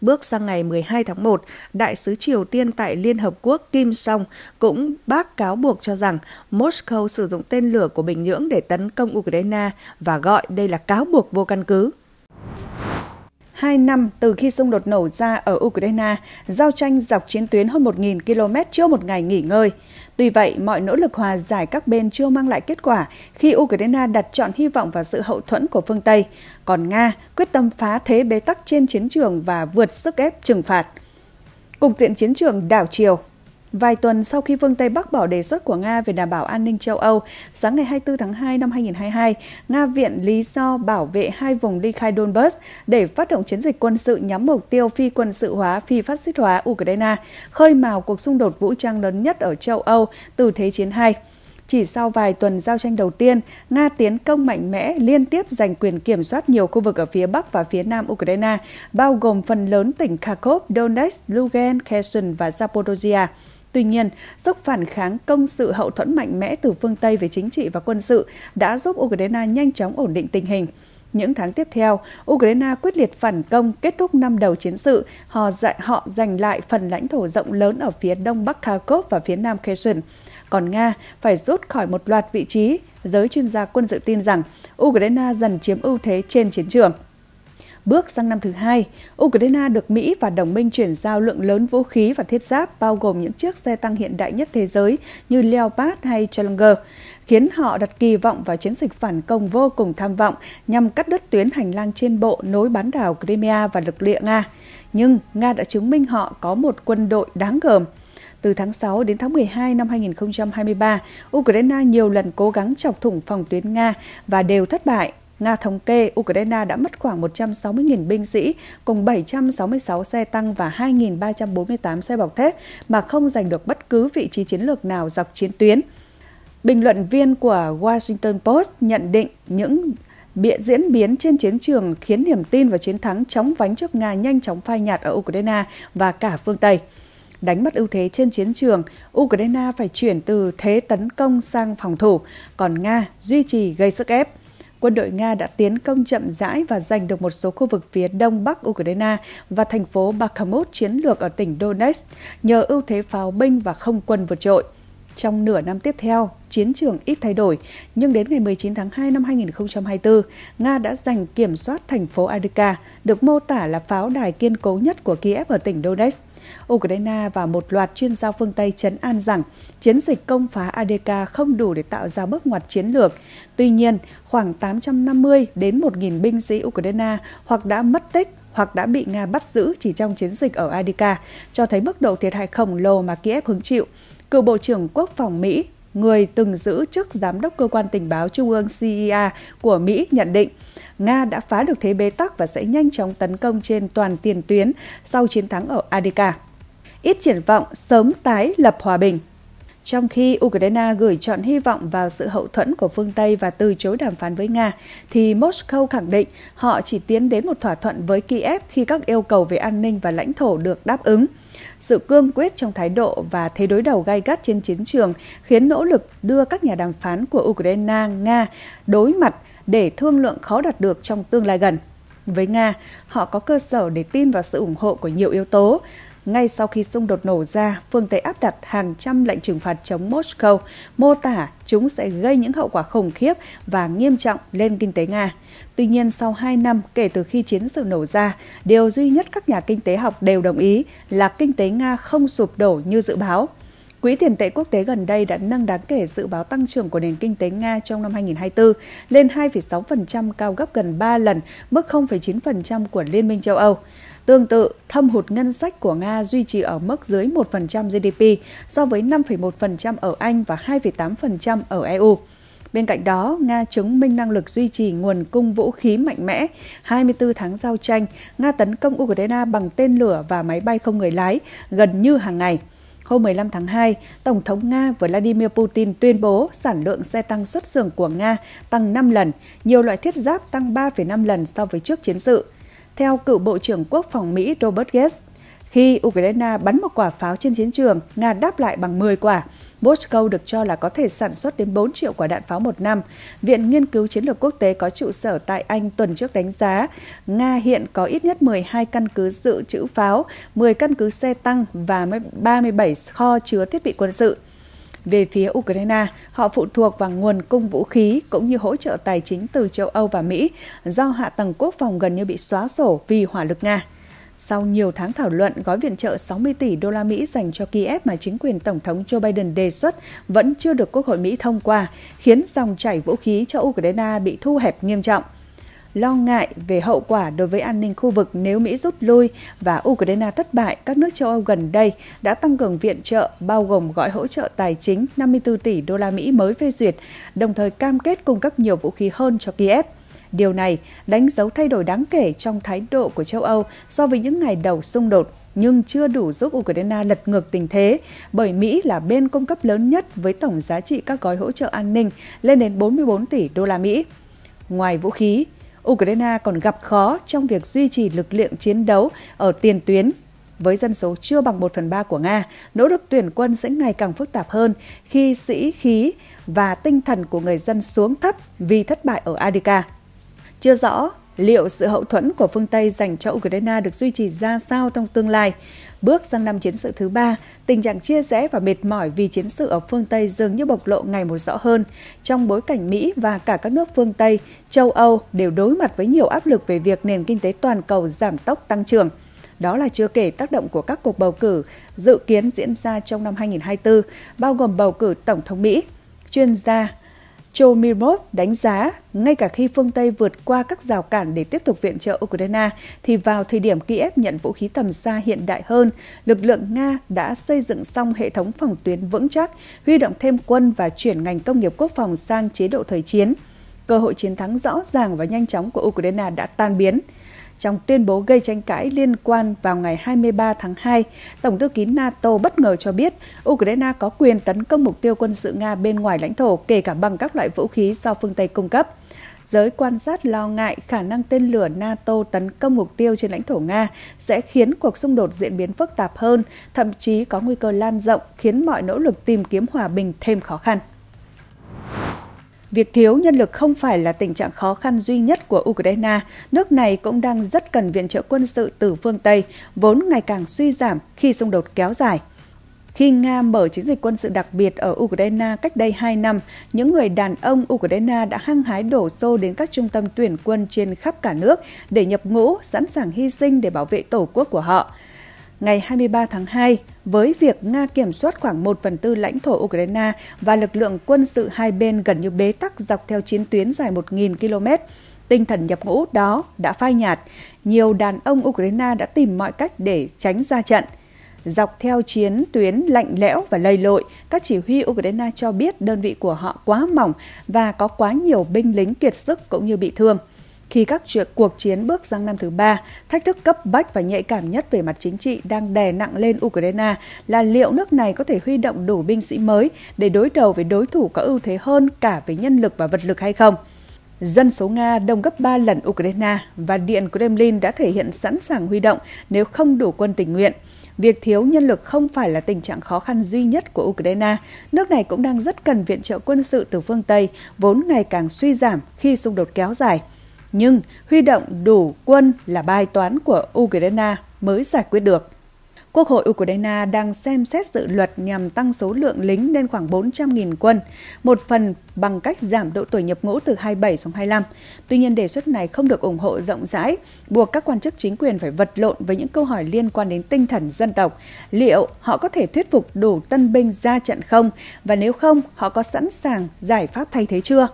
Bước sang ngày 12 tháng 1, Đại sứ Triều Tiên tại Liên Hợp Quốc Kim Song cũng bác cáo buộc cho rằng Moscow sử dụng tên lửa của Bình Nhưỡng để tấn công Ukraine và gọi đây là cáo buộc vô căn cứ. Hai năm từ khi xung đột nổ ra ở Ukraine, giao tranh dọc chiến tuyến hơn 1.000 km chưa một ngày nghỉ ngơi. Tuy vậy, mọi nỗ lực hòa giải các bên chưa mang lại kết quả khi Ukraine đặt chọn hy vọng vào sự hậu thuẫn của phương Tây, còn Nga quyết tâm phá thế bế tắc trên chiến trường và vượt sức ép trừng phạt. Cục diện chiến trường đảo chiều Vài tuần sau khi phương Tây bác bỏ đề xuất của Nga về đảm bảo an ninh châu Âu, sáng ngày 24 tháng 2 năm 2022, Nga viện lý do bảo vệ hai vùng ly khai Donbass để phát động chiến dịch quân sự nhắm mục tiêu phi quân sự hóa, phi phát xít hóa Ukraine, khơi mào cuộc xung đột vũ trang lớn nhất ở châu Âu từ Thế chiến II. Chỉ sau vài tuần giao tranh đầu tiên, Nga tiến công mạnh mẽ liên tiếp giành quyền kiểm soát nhiều khu vực ở phía Bắc và phía Nam Ukraine, bao gồm phần lớn tỉnh Kharkov, Donetsk, Lugansk, Kherson và Zaporozhia. Tuy nhiên, sức phản kháng công sự hậu thuẫn mạnh mẽ từ phương Tây về chính trị và quân sự đã giúp Ukraine nhanh chóng ổn định tình hình. Những tháng tiếp theo, Ukraine quyết liệt phản công kết thúc năm đầu chiến sự, họ, dạy, họ giành lại phần lãnh thổ rộng lớn ở phía đông bắc Kharkov và phía nam Kherson. Còn Nga phải rút khỏi một loạt vị trí, giới chuyên gia quân sự tin rằng Ukraine dần chiếm ưu thế trên chiến trường. Bước sang năm thứ hai, Ukraine được Mỹ và đồng minh chuyển giao lượng lớn vũ khí và thiết giáp bao gồm những chiếc xe tăng hiện đại nhất thế giới như Leopard hay Challenger, khiến họ đặt kỳ vọng vào chiến dịch phản công vô cùng tham vọng nhằm cắt đứt tuyến hành lang trên bộ nối bán đảo Crimea và lực địa Nga. Nhưng Nga đã chứng minh họ có một quân đội đáng gờm. Từ tháng 6 đến tháng 12 năm 2023, Ukraine nhiều lần cố gắng chọc thủng phòng tuyến Nga và đều thất bại. Nga thống kê Ukraine đã mất khoảng 160.000 binh sĩ cùng 766 xe tăng và 2.348 xe bọc thép mà không giành được bất cứ vị trí chiến lược nào dọc chiến tuyến. Bình luận viên của Washington Post nhận định những bịa diễn biến trên chiến trường khiến niềm tin và chiến thắng chóng vánh trước Nga nhanh chóng phai nhạt ở Ukraine và cả phương Tây. Đánh mất ưu thế trên chiến trường, Ukraine phải chuyển từ thế tấn công sang phòng thủ, còn Nga duy trì gây sức ép quân đội Nga đã tiến công chậm rãi và giành được một số khu vực phía đông bắc Ukraine và thành phố Bakhmut chiến lược ở tỉnh Donetsk nhờ ưu thế pháo binh và không quân vượt trội. Trong nửa năm tiếp theo, chiến trường ít thay đổi, nhưng đến ngày 19 tháng 2 năm 2024, Nga đã giành kiểm soát thành phố Adygea, được mô tả là pháo đài kiên cố nhất của Kiev ở tỉnh Donetsk. Ukraine và một loạt chuyên gia phương Tây chấn an rằng chiến dịch công phá ADK không đủ để tạo ra bước ngoặt chiến lược. Tuy nhiên, khoảng 850 đến 1.000 binh sĩ Ukraine hoặc đã mất tích hoặc đã bị Nga bắt giữ chỉ trong chiến dịch ở Adika, cho thấy mức độ thiệt hại khổng lồ mà Kiev hứng chịu. Cựu Bộ trưởng Quốc phòng Mỹ người từng giữ chức giám đốc cơ quan tình báo trung ương CIA e của Mỹ nhận định Nga đã phá được thế bế tắc và sẽ nhanh chóng tấn công trên toàn tiền tuyến sau chiến thắng ở Adika. Ít triển vọng sớm tái lập hòa bình trong khi Ukraine gửi chọn hy vọng vào sự hậu thuẫn của phương Tây và từ chối đàm phán với Nga, thì Moscow khẳng định họ chỉ tiến đến một thỏa thuận với Kiev khi các yêu cầu về an ninh và lãnh thổ được đáp ứng. Sự cương quyết trong thái độ và thế đối đầu gay gắt trên chiến trường khiến nỗ lực đưa các nhà đàm phán của Ukraine, Nga đối mặt để thương lượng khó đạt được trong tương lai gần. Với Nga, họ có cơ sở để tin vào sự ủng hộ của nhiều yếu tố. Ngay sau khi xung đột nổ ra, phương Tây áp đặt hàng trăm lệnh trừng phạt chống Moscow, mô tả chúng sẽ gây những hậu quả khủng khiếp và nghiêm trọng lên kinh tế Nga. Tuy nhiên, sau 2 năm kể từ khi chiến sự nổ ra, điều duy nhất các nhà kinh tế học đều đồng ý là kinh tế Nga không sụp đổ như dự báo. Quỹ tiền tệ quốc tế gần đây đã nâng đáng kể dự báo tăng trưởng của nền kinh tế Nga trong năm 2024 lên 2,6% cao gấp gần 3 lần mức 0,9% của Liên minh châu Âu. Tương tự, thâm hụt ngân sách của Nga duy trì ở mức dưới 1% GDP so với 5,1% ở Anh và 2,8% ở EU. Bên cạnh đó, Nga chứng minh năng lực duy trì nguồn cung vũ khí mạnh mẽ. 24 tháng giao tranh, Nga tấn công Ukraine bằng tên lửa và máy bay không người lái gần như hàng ngày. Hôm 15 tháng 2, Tổng thống Nga Vladimir Putin tuyên bố sản lượng xe tăng xuất xưởng của Nga tăng 5 lần, nhiều loại thiết giáp tăng 3,5 lần so với trước chiến sự. Theo cựu Bộ trưởng Quốc phòng Mỹ Robert Gates, khi Ukraine bắn một quả pháo trên chiến trường, Nga đáp lại bằng 10 quả – Moscow được cho là có thể sản xuất đến 4 triệu quả đạn pháo một năm. Viện Nghiên cứu Chiến lược Quốc tế có trụ sở tại Anh tuần trước đánh giá, Nga hiện có ít nhất 12 căn cứ dự trữ pháo, 10 căn cứ xe tăng và 37 kho chứa thiết bị quân sự. Về phía Ukraine, họ phụ thuộc vào nguồn cung vũ khí cũng như hỗ trợ tài chính từ châu Âu và Mỹ do hạ tầng quốc phòng gần như bị xóa sổ vì hỏa lực Nga sau nhiều tháng thảo luận, gói viện trợ 60 tỷ đô la Mỹ dành cho Kiev mà chính quyền Tổng thống Joe Biden đề xuất vẫn chưa được Quốc hội Mỹ thông qua, khiến dòng chảy vũ khí cho Ukraine bị thu hẹp nghiêm trọng. Lo ngại về hậu quả đối với an ninh khu vực nếu Mỹ rút lui và Ukraine thất bại, các nước châu Âu gần đây đã tăng cường viện trợ bao gồm gói hỗ trợ tài chính 54 tỷ đô la Mỹ mới phê duyệt, đồng thời cam kết cung cấp nhiều vũ khí hơn cho Kiev. Điều này đánh dấu thay đổi đáng kể trong thái độ của châu Âu so với những ngày đầu xung đột nhưng chưa đủ giúp Ukraine lật ngược tình thế bởi Mỹ là bên cung cấp lớn nhất với tổng giá trị các gói hỗ trợ an ninh lên đến 44 tỷ đô la Mỹ. Ngoài vũ khí, Ukraine còn gặp khó trong việc duy trì lực lượng chiến đấu ở tiền tuyến với dân số chưa bằng 1 phần 3 của Nga, nỗ lực tuyển quân sẽ ngày càng phức tạp hơn khi sĩ khí và tinh thần của người dân xuống thấp vì thất bại ở Adica. Chưa rõ liệu sự hậu thuẫn của phương Tây dành cho Ukraine được duy trì ra sao trong tương lai. Bước sang năm chiến sự thứ ba, tình trạng chia rẽ và mệt mỏi vì chiến sự ở phương Tây dường như bộc lộ ngày một rõ hơn. Trong bối cảnh Mỹ và cả các nước phương Tây, châu Âu đều đối mặt với nhiều áp lực về việc nền kinh tế toàn cầu giảm tốc tăng trưởng. Đó là chưa kể tác động của các cuộc bầu cử dự kiến diễn ra trong năm 2024, bao gồm bầu cử Tổng thống Mỹ. Chuyên gia Chomirov đánh giá, ngay cả khi phương Tây vượt qua các rào cản để tiếp tục viện trợ Ukraine, thì vào thời điểm Kiev nhận vũ khí tầm xa hiện đại hơn, lực lượng Nga đã xây dựng xong hệ thống phòng tuyến vững chắc, huy động thêm quân và chuyển ngành công nghiệp quốc phòng sang chế độ thời chiến. Cơ hội chiến thắng rõ ràng và nhanh chóng của Ukraine đã tan biến – trong tuyên bố gây tranh cãi liên quan vào ngày 23 tháng 2, Tổng thư ký NATO bất ngờ cho biết Ukraine có quyền tấn công mục tiêu quân sự Nga bên ngoài lãnh thổ, kể cả bằng các loại vũ khí do phương Tây cung cấp. Giới quan sát lo ngại khả năng tên lửa NATO tấn công mục tiêu trên lãnh thổ Nga sẽ khiến cuộc xung đột diễn biến phức tạp hơn, thậm chí có nguy cơ lan rộng khiến mọi nỗ lực tìm kiếm hòa bình thêm khó khăn. Việc thiếu nhân lực không phải là tình trạng khó khăn duy nhất của Ukraine. Nước này cũng đang rất cần viện trợ quân sự từ phương Tây, vốn ngày càng suy giảm khi xung đột kéo dài. Khi Nga mở chiến dịch quân sự đặc biệt ở Ukraine cách đây 2 năm, những người đàn ông Ukraine đã hăng hái đổ xô đến các trung tâm tuyển quân trên khắp cả nước để nhập ngũ, sẵn sàng hy sinh để bảo vệ tổ quốc của họ ngày 23 tháng 2 với việc Nga kiểm soát khoảng 1 phần tư lãnh thổ Ukraine và lực lượng quân sự hai bên gần như bế tắc dọc theo chiến tuyến dài 1.000 km. Tinh thần nhập ngũ đó đã phai nhạt. Nhiều đàn ông Ukraine đã tìm mọi cách để tránh ra trận. Dọc theo chiến tuyến lạnh lẽo và lầy lội, các chỉ huy Ukraine cho biết đơn vị của họ quá mỏng và có quá nhiều binh lính kiệt sức cũng như bị thương – khi các chuyện cuộc chiến bước sang năm thứ ba, thách thức cấp bách và nhạy cảm nhất về mặt chính trị đang đè nặng lên Ukraine là liệu nước này có thể huy động đủ binh sĩ mới để đối đầu với đối thủ có ưu thế hơn cả về nhân lực và vật lực hay không. Dân số Nga đông gấp 3 lần Ukraine và Điện Kremlin đã thể hiện sẵn sàng huy động nếu không đủ quân tình nguyện. Việc thiếu nhân lực không phải là tình trạng khó khăn duy nhất của Ukraine. Nước này cũng đang rất cần viện trợ quân sự từ phương Tây, vốn ngày càng suy giảm khi xung đột kéo dài nhưng huy động đủ quân là bài toán của Ukraine mới giải quyết được. Quốc hội Ukraine đang xem xét dự luật nhằm tăng số lượng lính lên khoảng 400.000 quân, một phần bằng cách giảm độ tuổi nhập ngũ từ 27 xuống 25. Tuy nhiên, đề xuất này không được ủng hộ rộng rãi, buộc các quan chức chính quyền phải vật lộn với những câu hỏi liên quan đến tinh thần dân tộc. Liệu họ có thể thuyết phục đủ tân binh ra trận không? Và nếu không, họ có sẵn sàng giải pháp thay thế chưa?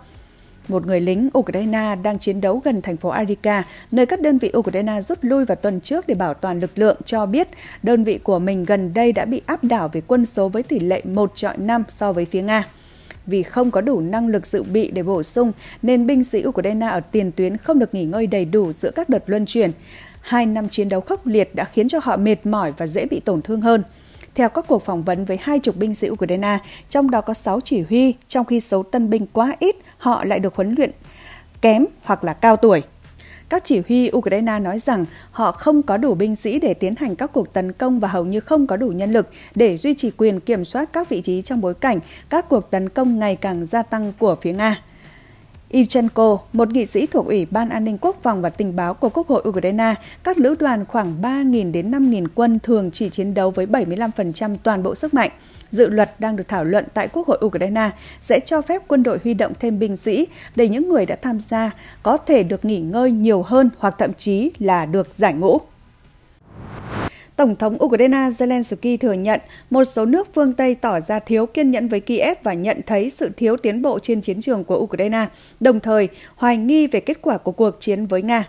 một người lính Ukraine đang chiến đấu gần thành phố Arica, nơi các đơn vị Ukraine rút lui vào tuần trước để bảo toàn lực lượng, cho biết đơn vị của mình gần đây đã bị áp đảo về quân số với tỷ lệ 1 trọi 5 so với phía Nga. Vì không có đủ năng lực dự bị để bổ sung, nên binh sĩ Ukraine ở tiền tuyến không được nghỉ ngơi đầy đủ giữa các đợt luân chuyển. Hai năm chiến đấu khốc liệt đã khiến cho họ mệt mỏi và dễ bị tổn thương hơn – theo các cuộc phỏng vấn với hai chục binh sĩ Ukraine, trong đó có 6 chỉ huy, trong khi số tân binh quá ít, họ lại được huấn luyện kém hoặc là cao tuổi. Các chỉ huy Ukraine nói rằng họ không có đủ binh sĩ để tiến hành các cuộc tấn công và hầu như không có đủ nhân lực để duy trì quyền kiểm soát các vị trí trong bối cảnh các cuộc tấn công ngày càng gia tăng của phía Nga. Ivchenko, một nghị sĩ thuộc Ủy ban An ninh Quốc phòng và Tình báo của Quốc hội Ukraine, các lữ đoàn khoảng 3.000 đến 5.000 quân thường chỉ chiến đấu với 75% toàn bộ sức mạnh. Dự luật đang được thảo luận tại Quốc hội Ukraine sẽ cho phép quân đội huy động thêm binh sĩ để những người đã tham gia có thể được nghỉ ngơi nhiều hơn hoặc thậm chí là được giải ngũ. Tổng thống Ukraine Zelensky thừa nhận một số nước phương Tây tỏ ra thiếu kiên nhẫn với Kiev và nhận thấy sự thiếu tiến bộ trên chiến trường của Ukraine, đồng thời hoài nghi về kết quả của cuộc chiến với Nga.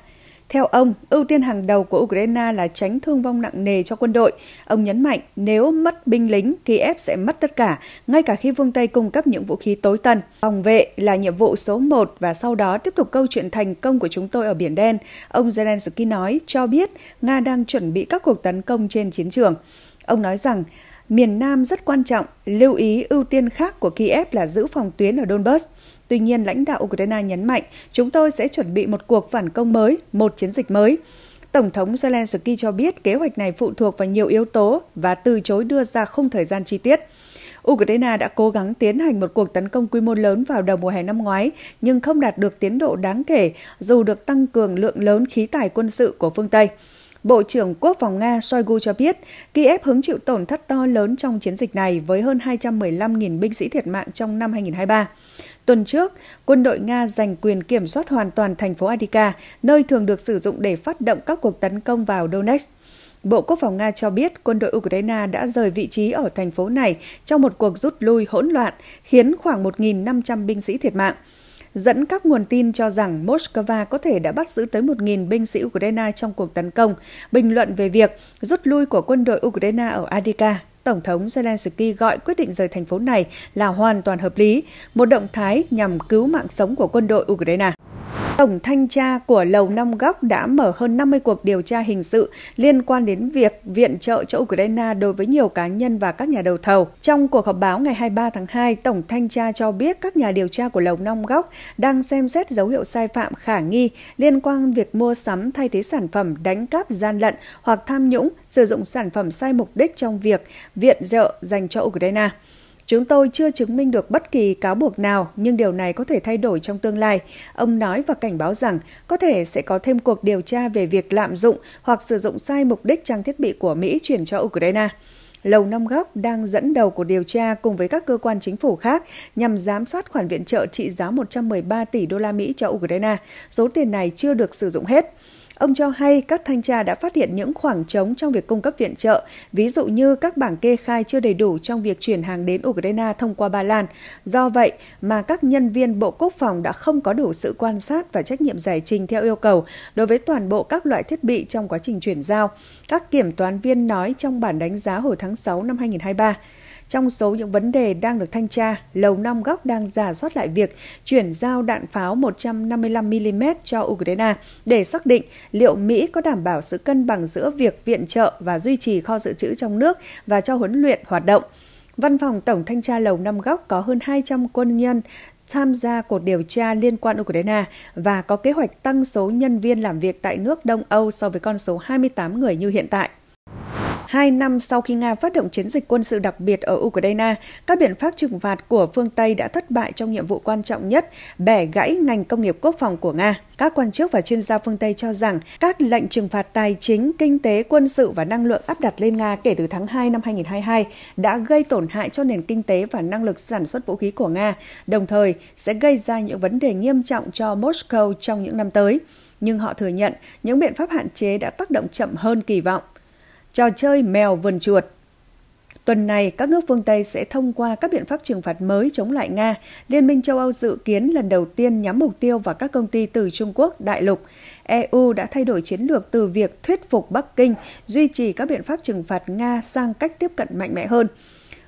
Theo ông, ưu tiên hàng đầu của Ukraine là tránh thương vong nặng nề cho quân đội. Ông nhấn mạnh nếu mất binh lính, Kiev sẽ mất tất cả, ngay cả khi phương Tây cung cấp những vũ khí tối tân. Phòng vệ là nhiệm vụ số một và sau đó tiếp tục câu chuyện thành công của chúng tôi ở Biển Đen. Ông Zelensky nói cho biết Nga đang chuẩn bị các cuộc tấn công trên chiến trường. Ông nói rằng miền Nam rất quan trọng, lưu ý ưu tiên khác của Kiev là giữ phòng tuyến ở Donbass. Tuy nhiên, lãnh đạo Ukraine nhấn mạnh chúng tôi sẽ chuẩn bị một cuộc phản công mới, một chiến dịch mới. Tổng thống Zelensky cho biết kế hoạch này phụ thuộc vào nhiều yếu tố và từ chối đưa ra không thời gian chi tiết. Ukraine đã cố gắng tiến hành một cuộc tấn công quy mô lớn vào đầu mùa hè năm ngoái, nhưng không đạt được tiến độ đáng kể dù được tăng cường lượng lớn khí tài quân sự của phương Tây. Bộ trưởng Quốc phòng Nga Shoigu cho biết, Kiev hứng chịu tổn thất to lớn trong chiến dịch này với hơn 215.000 binh sĩ thiệt mạng trong năm 2023. Tuần trước, quân đội Nga giành quyền kiểm soát hoàn toàn thành phố Adika, nơi thường được sử dụng để phát động các cuộc tấn công vào Donetsk. Bộ Quốc phòng Nga cho biết quân đội Ukraine đã rời vị trí ở thành phố này trong một cuộc rút lui hỗn loạn, khiến khoảng 1.500 binh sĩ thiệt mạng. Dẫn các nguồn tin cho rằng Moscow có thể đã bắt giữ tới 1.000 binh sĩ Ukraine trong cuộc tấn công, bình luận về việc rút lui của quân đội Ukraine ở Adika Tổng thống Zelensky gọi quyết định rời thành phố này là hoàn toàn hợp lý, một động thái nhằm cứu mạng sống của quân đội Ukraine. Tổng thanh tra của Lầu Năm Góc đã mở hơn 50 cuộc điều tra hình sự liên quan đến việc viện trợ cho Ukraine đối với nhiều cá nhân và các nhà đầu thầu. Trong cuộc họp báo ngày 23 tháng 2, Tổng thanh tra cho biết các nhà điều tra của Lầu Năm Góc đang xem xét dấu hiệu sai phạm khả nghi liên quan việc mua sắm thay thế sản phẩm đánh cắp gian lận hoặc tham nhũng, sử dụng sản phẩm sai mục đích trong việc viện trợ dành cho Ukraine. Chúng tôi chưa chứng minh được bất kỳ cáo buộc nào, nhưng điều này có thể thay đổi trong tương lai. Ông nói và cảnh báo rằng có thể sẽ có thêm cuộc điều tra về việc lạm dụng hoặc sử dụng sai mục đích trang thiết bị của Mỹ chuyển cho Ukraine. Lầu Năm Góc đang dẫn đầu của điều tra cùng với các cơ quan chính phủ khác nhằm giám sát khoản viện trợ trị giá 113 tỷ đô la Mỹ cho Ukraine. Số tiền này chưa được sử dụng hết. Ông cho hay các thanh tra đã phát hiện những khoảng trống trong việc cung cấp viện trợ, ví dụ như các bảng kê khai chưa đầy đủ trong việc chuyển hàng đến Ukraine thông qua Ba Lan. Do vậy mà các nhân viên Bộ Quốc phòng đã không có đủ sự quan sát và trách nhiệm giải trình theo yêu cầu đối với toàn bộ các loại thiết bị trong quá trình chuyển giao. Các kiểm toán viên nói trong bản đánh giá hồi tháng 6 năm 2023. Trong số những vấn đề đang được thanh tra, Lầu Năm Góc đang giả soát lại việc chuyển giao đạn pháo 155mm cho Ukraine để xác định liệu Mỹ có đảm bảo sự cân bằng giữa việc viện trợ và duy trì kho dự trữ trong nước và cho huấn luyện hoạt động. Văn phòng Tổng Thanh tra Lầu Năm Góc có hơn 200 quân nhân tham gia cuộc điều tra liên quan Ukraine và có kế hoạch tăng số nhân viên làm việc tại nước Đông Âu so với con số 28 người như hiện tại. Hai năm sau khi Nga phát động chiến dịch quân sự đặc biệt ở Ukraine, các biện pháp trừng phạt của phương Tây đã thất bại trong nhiệm vụ quan trọng nhất, bẻ gãy ngành công nghiệp quốc phòng của Nga. Các quan chức và chuyên gia phương Tây cho rằng các lệnh trừng phạt tài chính, kinh tế, quân sự và năng lượng áp đặt lên Nga kể từ tháng 2 năm 2022 đã gây tổn hại cho nền kinh tế và năng lực sản xuất vũ khí của Nga, đồng thời sẽ gây ra những vấn đề nghiêm trọng cho Moscow trong những năm tới. Nhưng họ thừa nhận những biện pháp hạn chế đã tác động chậm hơn kỳ vọng trò chơi mèo vườn chuột. Tuần này, các nước phương Tây sẽ thông qua các biện pháp trừng phạt mới chống lại Nga. Liên minh châu Âu dự kiến lần đầu tiên nhắm mục tiêu vào các công ty từ Trung Quốc, đại lục. EU đã thay đổi chiến lược từ việc thuyết phục Bắc Kinh duy trì các biện pháp trừng phạt Nga sang cách tiếp cận mạnh mẽ hơn.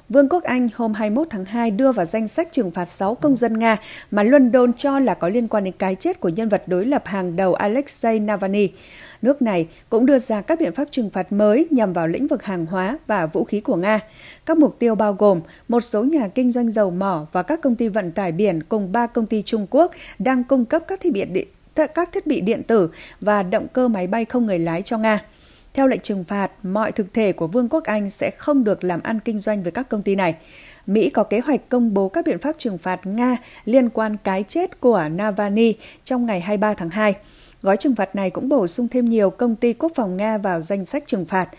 Vương quốc Anh hôm 21 tháng 2 đưa vào danh sách trừng phạt 6 công dân Nga mà London cho là có liên quan đến cái chết của nhân vật đối lập hàng đầu Alexei Navalny. Nước này cũng đưa ra các biện pháp trừng phạt mới nhằm vào lĩnh vực hàng hóa và vũ khí của Nga. Các mục tiêu bao gồm một số nhà kinh doanh dầu mỏ và các công ty vận tải biển cùng ba công ty Trung Quốc đang cung cấp các thiết bị điện các thiết bị điện tử và động cơ máy bay không người lái cho Nga. Theo lệnh trừng phạt, mọi thực thể của Vương quốc Anh sẽ không được làm ăn kinh doanh với các công ty này. Mỹ có kế hoạch công bố các biện pháp trừng phạt Nga liên quan cái chết của Navalny trong ngày 23 tháng 2. Gói trừng phạt này cũng bổ sung thêm nhiều công ty quốc phòng Nga vào danh sách trừng phạt.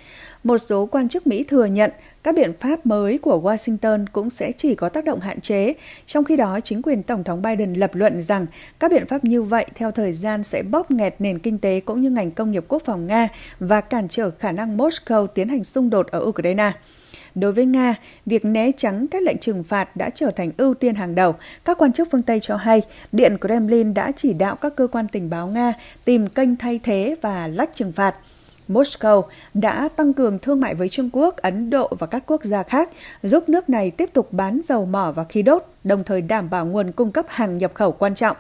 Một số quan chức Mỹ thừa nhận các biện pháp mới của Washington cũng sẽ chỉ có tác động hạn chế, trong khi đó chính quyền Tổng thống Biden lập luận rằng các biện pháp như vậy theo thời gian sẽ bóp nghẹt nền kinh tế cũng như ngành công nghiệp quốc phòng Nga và cản trở khả năng Moscow tiến hành xung đột ở Ukraine. Đối với Nga, việc né tránh các lệnh trừng phạt đã trở thành ưu tiên hàng đầu. Các quan chức phương Tây cho hay, Điện Kremlin đã chỉ đạo các cơ quan tình báo Nga tìm kênh thay thế và lách trừng phạt. Moscow đã tăng cường thương mại với Trung Quốc, Ấn Độ và các quốc gia khác, giúp nước này tiếp tục bán dầu mỏ và khí đốt, đồng thời đảm bảo nguồn cung cấp hàng nhập khẩu quan trọng.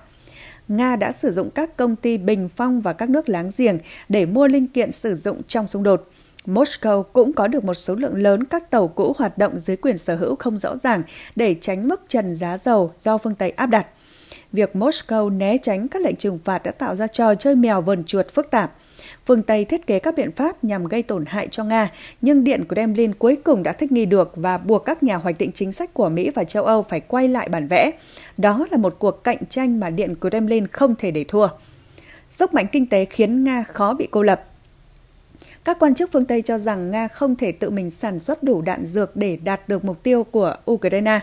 Nga đã sử dụng các công ty bình phong và các nước láng giềng để mua linh kiện sử dụng trong xung đột. Moscow cũng có được một số lượng lớn các tàu cũ hoạt động dưới quyền sở hữu không rõ ràng để tránh mức trần giá dầu do phương Tây áp đặt. Việc Moscow né tránh các lệnh trừng phạt đã tạo ra trò chơi mèo vờn chuột phức tạp. Phương Tây thiết kế các biện pháp nhằm gây tổn hại cho Nga, nhưng Điện Kremlin cuối cùng đã thích nghi được và buộc các nhà hoạch định chính sách của Mỹ và châu Âu phải quay lại bản vẽ. Đó là một cuộc cạnh tranh mà Điện Kremlin không thể để thua. Sức mạnh kinh tế khiến Nga khó bị cô lập. Các quan chức phương Tây cho rằng Nga không thể tự mình sản xuất đủ đạn dược để đạt được mục tiêu của Ukraine.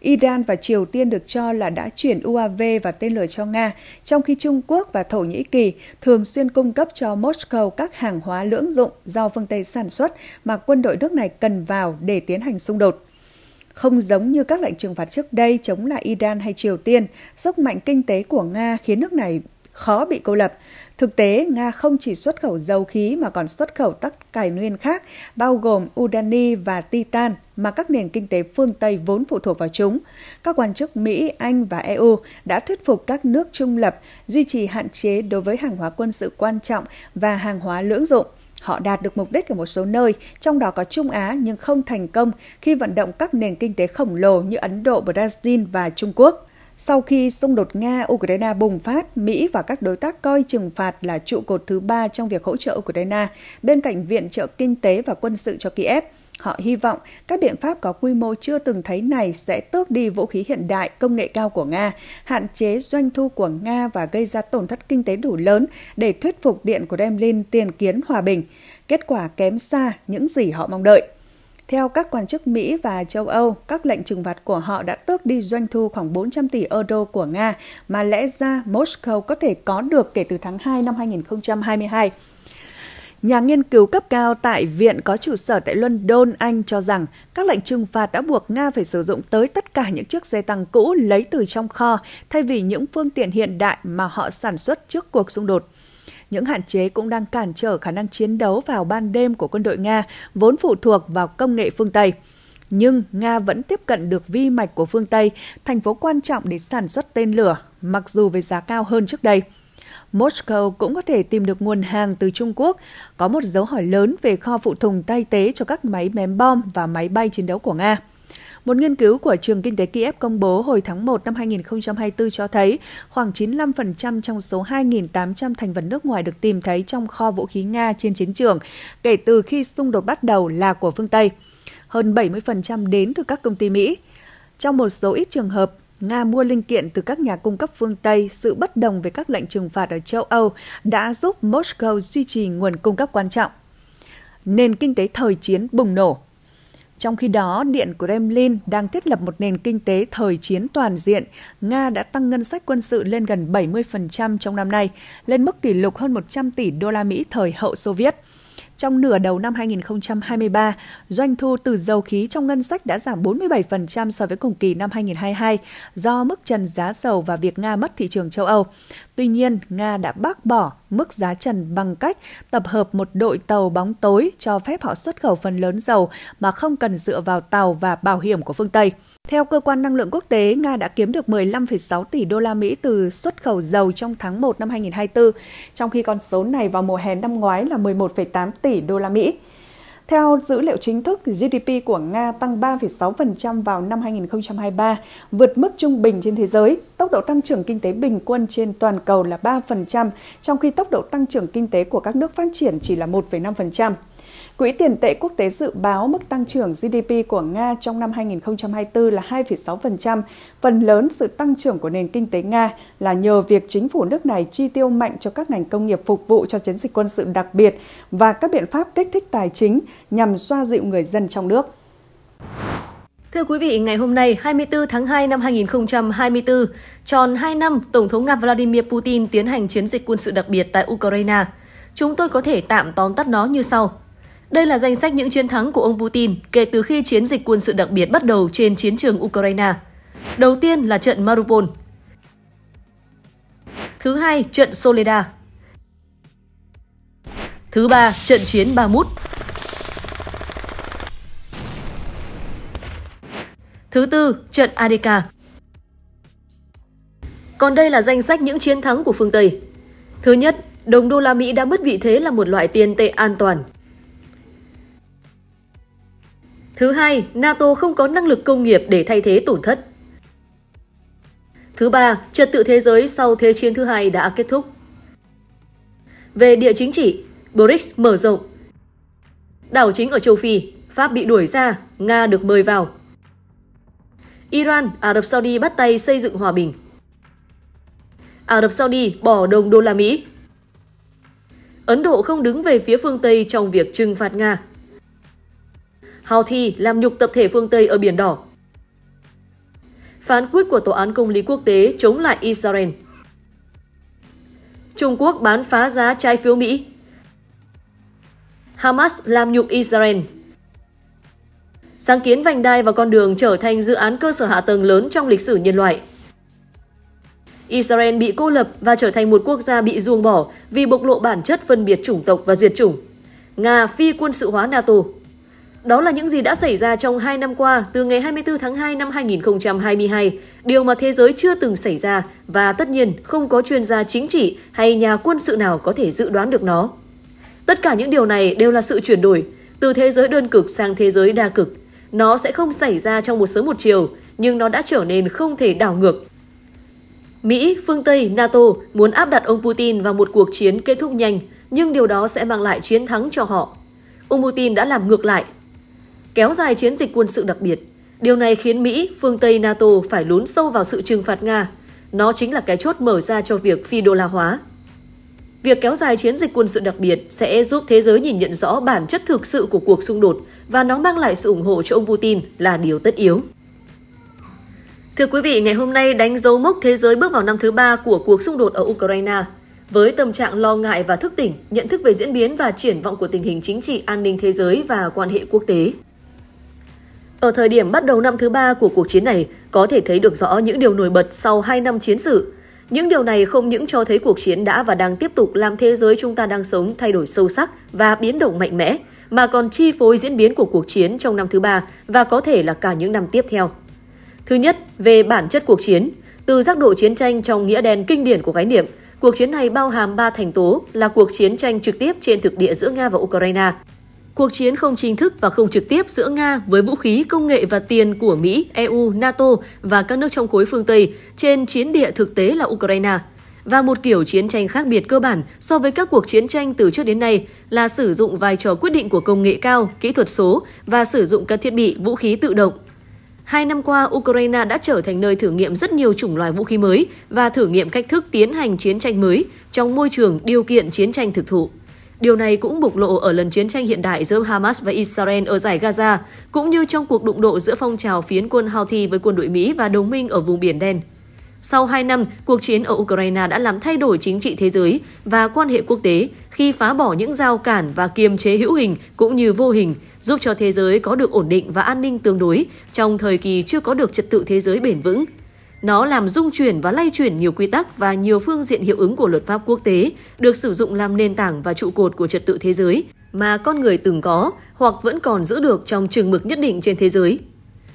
Iran và Triều Tiên được cho là đã chuyển UAV và tên lửa cho Nga, trong khi Trung Quốc và Thổ Nhĩ Kỳ thường xuyên cung cấp cho Moscow các hàng hóa lưỡng dụng do phương Tây sản xuất mà quân đội nước này cần vào để tiến hành xung đột. Không giống như các lệnh trừng phạt trước đây chống lại Iran hay Triều Tiên, sức mạnh kinh tế của Nga khiến nước này khó bị cô lập. Thực tế, Nga không chỉ xuất khẩu dầu khí mà còn xuất khẩu các tài nguyên khác, bao gồm urani và titan mà các nền kinh tế phương Tây vốn phụ thuộc vào chúng. Các quan chức Mỹ, Anh và EU đã thuyết phục các nước trung lập duy trì hạn chế đối với hàng hóa quân sự quan trọng và hàng hóa lưỡng dụng. Họ đạt được mục đích ở một số nơi, trong đó có Trung Á nhưng không thành công khi vận động các nền kinh tế khổng lồ như Ấn Độ, Brazil và Trung Quốc. Sau khi xung đột Nga-Ukraine bùng phát, Mỹ và các đối tác coi trừng phạt là trụ cột thứ ba trong việc hỗ trợ Ukraine, bên cạnh viện trợ kinh tế và quân sự cho Kiev. Họ hy vọng các biện pháp có quy mô chưa từng thấy này sẽ tước đi vũ khí hiện đại, công nghệ cao của Nga, hạn chế doanh thu của Nga và gây ra tổn thất kinh tế đủ lớn để thuyết phục Điện của Kremlin tiền kiến hòa bình. Kết quả kém xa những gì họ mong đợi. Theo các quan chức Mỹ và châu Âu, các lệnh trừng phạt của họ đã tước đi doanh thu khoảng 400 tỷ euro của Nga mà lẽ ra Moscow có thể có được kể từ tháng 2 năm 2022. Nhà nghiên cứu cấp cao tại Viện có trụ sở tại London, Anh cho rằng các lệnh trừng phạt đã buộc Nga phải sử dụng tới tất cả những chiếc xe tăng cũ lấy từ trong kho thay vì những phương tiện hiện đại mà họ sản xuất trước cuộc xung đột. Những hạn chế cũng đang cản trở khả năng chiến đấu vào ban đêm của quân đội Nga, vốn phụ thuộc vào công nghệ phương Tây. Nhưng Nga vẫn tiếp cận được vi mạch của phương Tây, thành phố quan trọng để sản xuất tên lửa, mặc dù với giá cao hơn trước đây. Moscow cũng có thể tìm được nguồn hàng từ Trung Quốc, có một dấu hỏi lớn về kho phụ thùng tay tế cho các máy ném bom và máy bay chiến đấu của Nga. Một nghiên cứu của Trường Kinh tế Kiev công bố hồi tháng 1 năm 2024 cho thấy khoảng 95% trong số 2.800 thành phần nước ngoài được tìm thấy trong kho vũ khí Nga trên chiến trường kể từ khi xung đột bắt đầu là của phương Tây. Hơn 70% đến từ các công ty Mỹ. Trong một số ít trường hợp, Nga mua linh kiện từ các nhà cung cấp phương Tây, sự bất đồng về các lệnh trừng phạt ở châu Âu đã giúp Moscow duy trì nguồn cung cấp quan trọng. Nền kinh tế thời chiến bùng nổ, trong khi đó, Điện Kremlin đang thiết lập một nền kinh tế thời chiến toàn diện. Nga đã tăng ngân sách quân sự lên gần 70% trong năm nay, lên mức kỷ lục hơn 100 tỷ đô la Mỹ thời hậu Soviet. Trong nửa đầu năm 2023, doanh thu từ dầu khí trong ngân sách đã giảm 47% so với cùng kỳ năm 2022 do mức trần giá dầu và việc Nga mất thị trường châu Âu. Tuy nhiên, Nga đã bác bỏ mức giá trần bằng cách tập hợp một đội tàu bóng tối cho phép họ xuất khẩu phần lớn dầu mà không cần dựa vào tàu và bảo hiểm của phương Tây. Theo cơ quan năng lượng quốc tế, Nga đã kiếm được 15,6 tỷ đô la Mỹ từ xuất khẩu dầu trong tháng 1 năm 2024, trong khi con số này vào mùa hè năm ngoái là 11,8 tỷ đô la Mỹ. Theo dữ liệu chính thức, GDP của Nga tăng 3,6% vào năm 2023, vượt mức trung bình trên thế giới. Tốc độ tăng trưởng kinh tế bình quân trên toàn cầu là 3%, trong khi tốc độ tăng trưởng kinh tế của các nước phát triển chỉ là 1,5%. Quỹ tiền tệ quốc tế dự báo mức tăng trưởng GDP của Nga trong năm 2024 là 2,6%. Phần lớn sự tăng trưởng của nền kinh tế Nga là nhờ việc chính phủ nước này chi tiêu mạnh cho các ngành công nghiệp phục vụ cho chiến dịch quân sự đặc biệt và các biện pháp kích thích tài chính nhằm xoa dịu người dân trong nước. Thưa quý vị, ngày hôm nay 24 tháng 2 năm 2024, tròn 2 năm Tổng thống Nga Vladimir Putin tiến hành chiến dịch quân sự đặc biệt tại Ukraine. Chúng tôi có thể tạm tóm tắt nó như sau. Đây là danh sách những chiến thắng của ông Putin kể từ khi chiến dịch quân sự đặc biệt bắt đầu trên chiến trường Ukraine. Đầu tiên là trận Mariupol. Thứ hai, trận Soleda. Thứ ba, trận chiến Bamut. Thứ tư, trận Adeka. Còn đây là danh sách những chiến thắng của phương Tây. Thứ nhất, đồng đô la Mỹ đã mất vị thế là một loại tiền tệ an toàn Thứ hai, NATO không có năng lực công nghiệp để thay thế tổn thất. Thứ ba, trật tự thế giới sau Thế chiến thứ hai đã kết thúc. Về địa chính trị, BRICS mở rộng. Đảo chính ở châu Phi, Pháp bị đuổi ra, Nga được mời vào. Iran, Ả Rập Saudi bắt tay xây dựng hòa bình. Ả Rập Saudi bỏ đồng đô la Mỹ. Ấn Độ không đứng về phía phương Tây trong việc trừng phạt Nga. Houthi làm nhục tập thể phương Tây ở Biển Đỏ. Phán quyết của Tòa án Công lý Quốc tế chống lại Israel Trung Quốc bán phá giá trái phiếu Mỹ Hamas làm nhục Israel Sáng kiến vành đai và con đường trở thành dự án cơ sở hạ tầng lớn trong lịch sử nhân loại. Israel bị cô lập và trở thành một quốc gia bị ruồng bỏ vì bộc lộ bản chất phân biệt chủng tộc và diệt chủng. Nga phi quân sự hóa NATO đó là những gì đã xảy ra trong 2 năm qua, từ ngày 24 tháng 2 năm 2022, điều mà thế giới chưa từng xảy ra và tất nhiên không có chuyên gia chính trị hay nhà quân sự nào có thể dự đoán được nó. Tất cả những điều này đều là sự chuyển đổi từ thế giới đơn cực sang thế giới đa cực. Nó sẽ không xảy ra trong một sớm một chiều, nhưng nó đã trở nên không thể đảo ngược. Mỹ, phương Tây, NATO muốn áp đặt ông Putin vào một cuộc chiến kết thúc nhanh, nhưng điều đó sẽ mang lại chiến thắng cho họ. Ông Putin đã làm ngược lại kéo dài chiến dịch quân sự đặc biệt. Điều này khiến Mỹ, phương Tây NATO phải lún sâu vào sự trừng phạt Nga. Nó chính là cái chốt mở ra cho việc phi đô la hóa. Việc kéo dài chiến dịch quân sự đặc biệt sẽ giúp thế giới nhìn nhận rõ bản chất thực sự của cuộc xung đột và nó mang lại sự ủng hộ cho ông Putin là điều tất yếu. Thưa quý vị, ngày hôm nay đánh dấu mốc thế giới bước vào năm thứ ba của cuộc xung đột ở Ukraine. Với tâm trạng lo ngại và thức tỉnh, nhận thức về diễn biến và triển vọng của tình hình chính trị an ninh thế giới và quan hệ quốc tế, ở thời điểm bắt đầu năm thứ ba của cuộc chiến này, có thể thấy được rõ những điều nổi bật sau 2 năm chiến sự. Những điều này không những cho thấy cuộc chiến đã và đang tiếp tục làm thế giới chúng ta đang sống thay đổi sâu sắc và biến động mạnh mẽ, mà còn chi phối diễn biến của cuộc chiến trong năm thứ ba và có thể là cả những năm tiếp theo. Thứ nhất, về bản chất cuộc chiến. Từ giác độ chiến tranh trong nghĩa đen kinh điển của khái niệm, cuộc chiến này bao hàm ba thành tố là cuộc chiến tranh trực tiếp trên thực địa giữa Nga và Ukraine, Cuộc chiến không chính thức và không trực tiếp giữa Nga với vũ khí, công nghệ và tiền của Mỹ, EU, NATO và các nước trong khối phương Tây trên chiến địa thực tế là Ukraine. Và một kiểu chiến tranh khác biệt cơ bản so với các cuộc chiến tranh từ trước đến nay là sử dụng vai trò quyết định của công nghệ cao, kỹ thuật số và sử dụng các thiết bị, vũ khí tự động. Hai năm qua, Ukraine đã trở thành nơi thử nghiệm rất nhiều chủng loại vũ khí mới và thử nghiệm cách thức tiến hành chiến tranh mới trong môi trường điều kiện chiến tranh thực thụ. Điều này cũng bộc lộ ở lần chiến tranh hiện đại giữa Hamas và Israel ở giải Gaza, cũng như trong cuộc đụng độ giữa phong trào phiến quân Houthi với quân đội Mỹ và đồng minh ở vùng Biển Đen. Sau 2 năm, cuộc chiến ở Ukraine đã làm thay đổi chính trị thế giới và quan hệ quốc tế khi phá bỏ những giao cản và kiềm chế hữu hình cũng như vô hình, giúp cho thế giới có được ổn định và an ninh tương đối trong thời kỳ chưa có được trật tự thế giới bền vững. Nó làm dung chuyển và lay chuyển nhiều quy tắc và nhiều phương diện hiệu ứng của luật pháp quốc tế, được sử dụng làm nền tảng và trụ cột của trật tự thế giới mà con người từng có hoặc vẫn còn giữ được trong trường mực nhất định trên thế giới.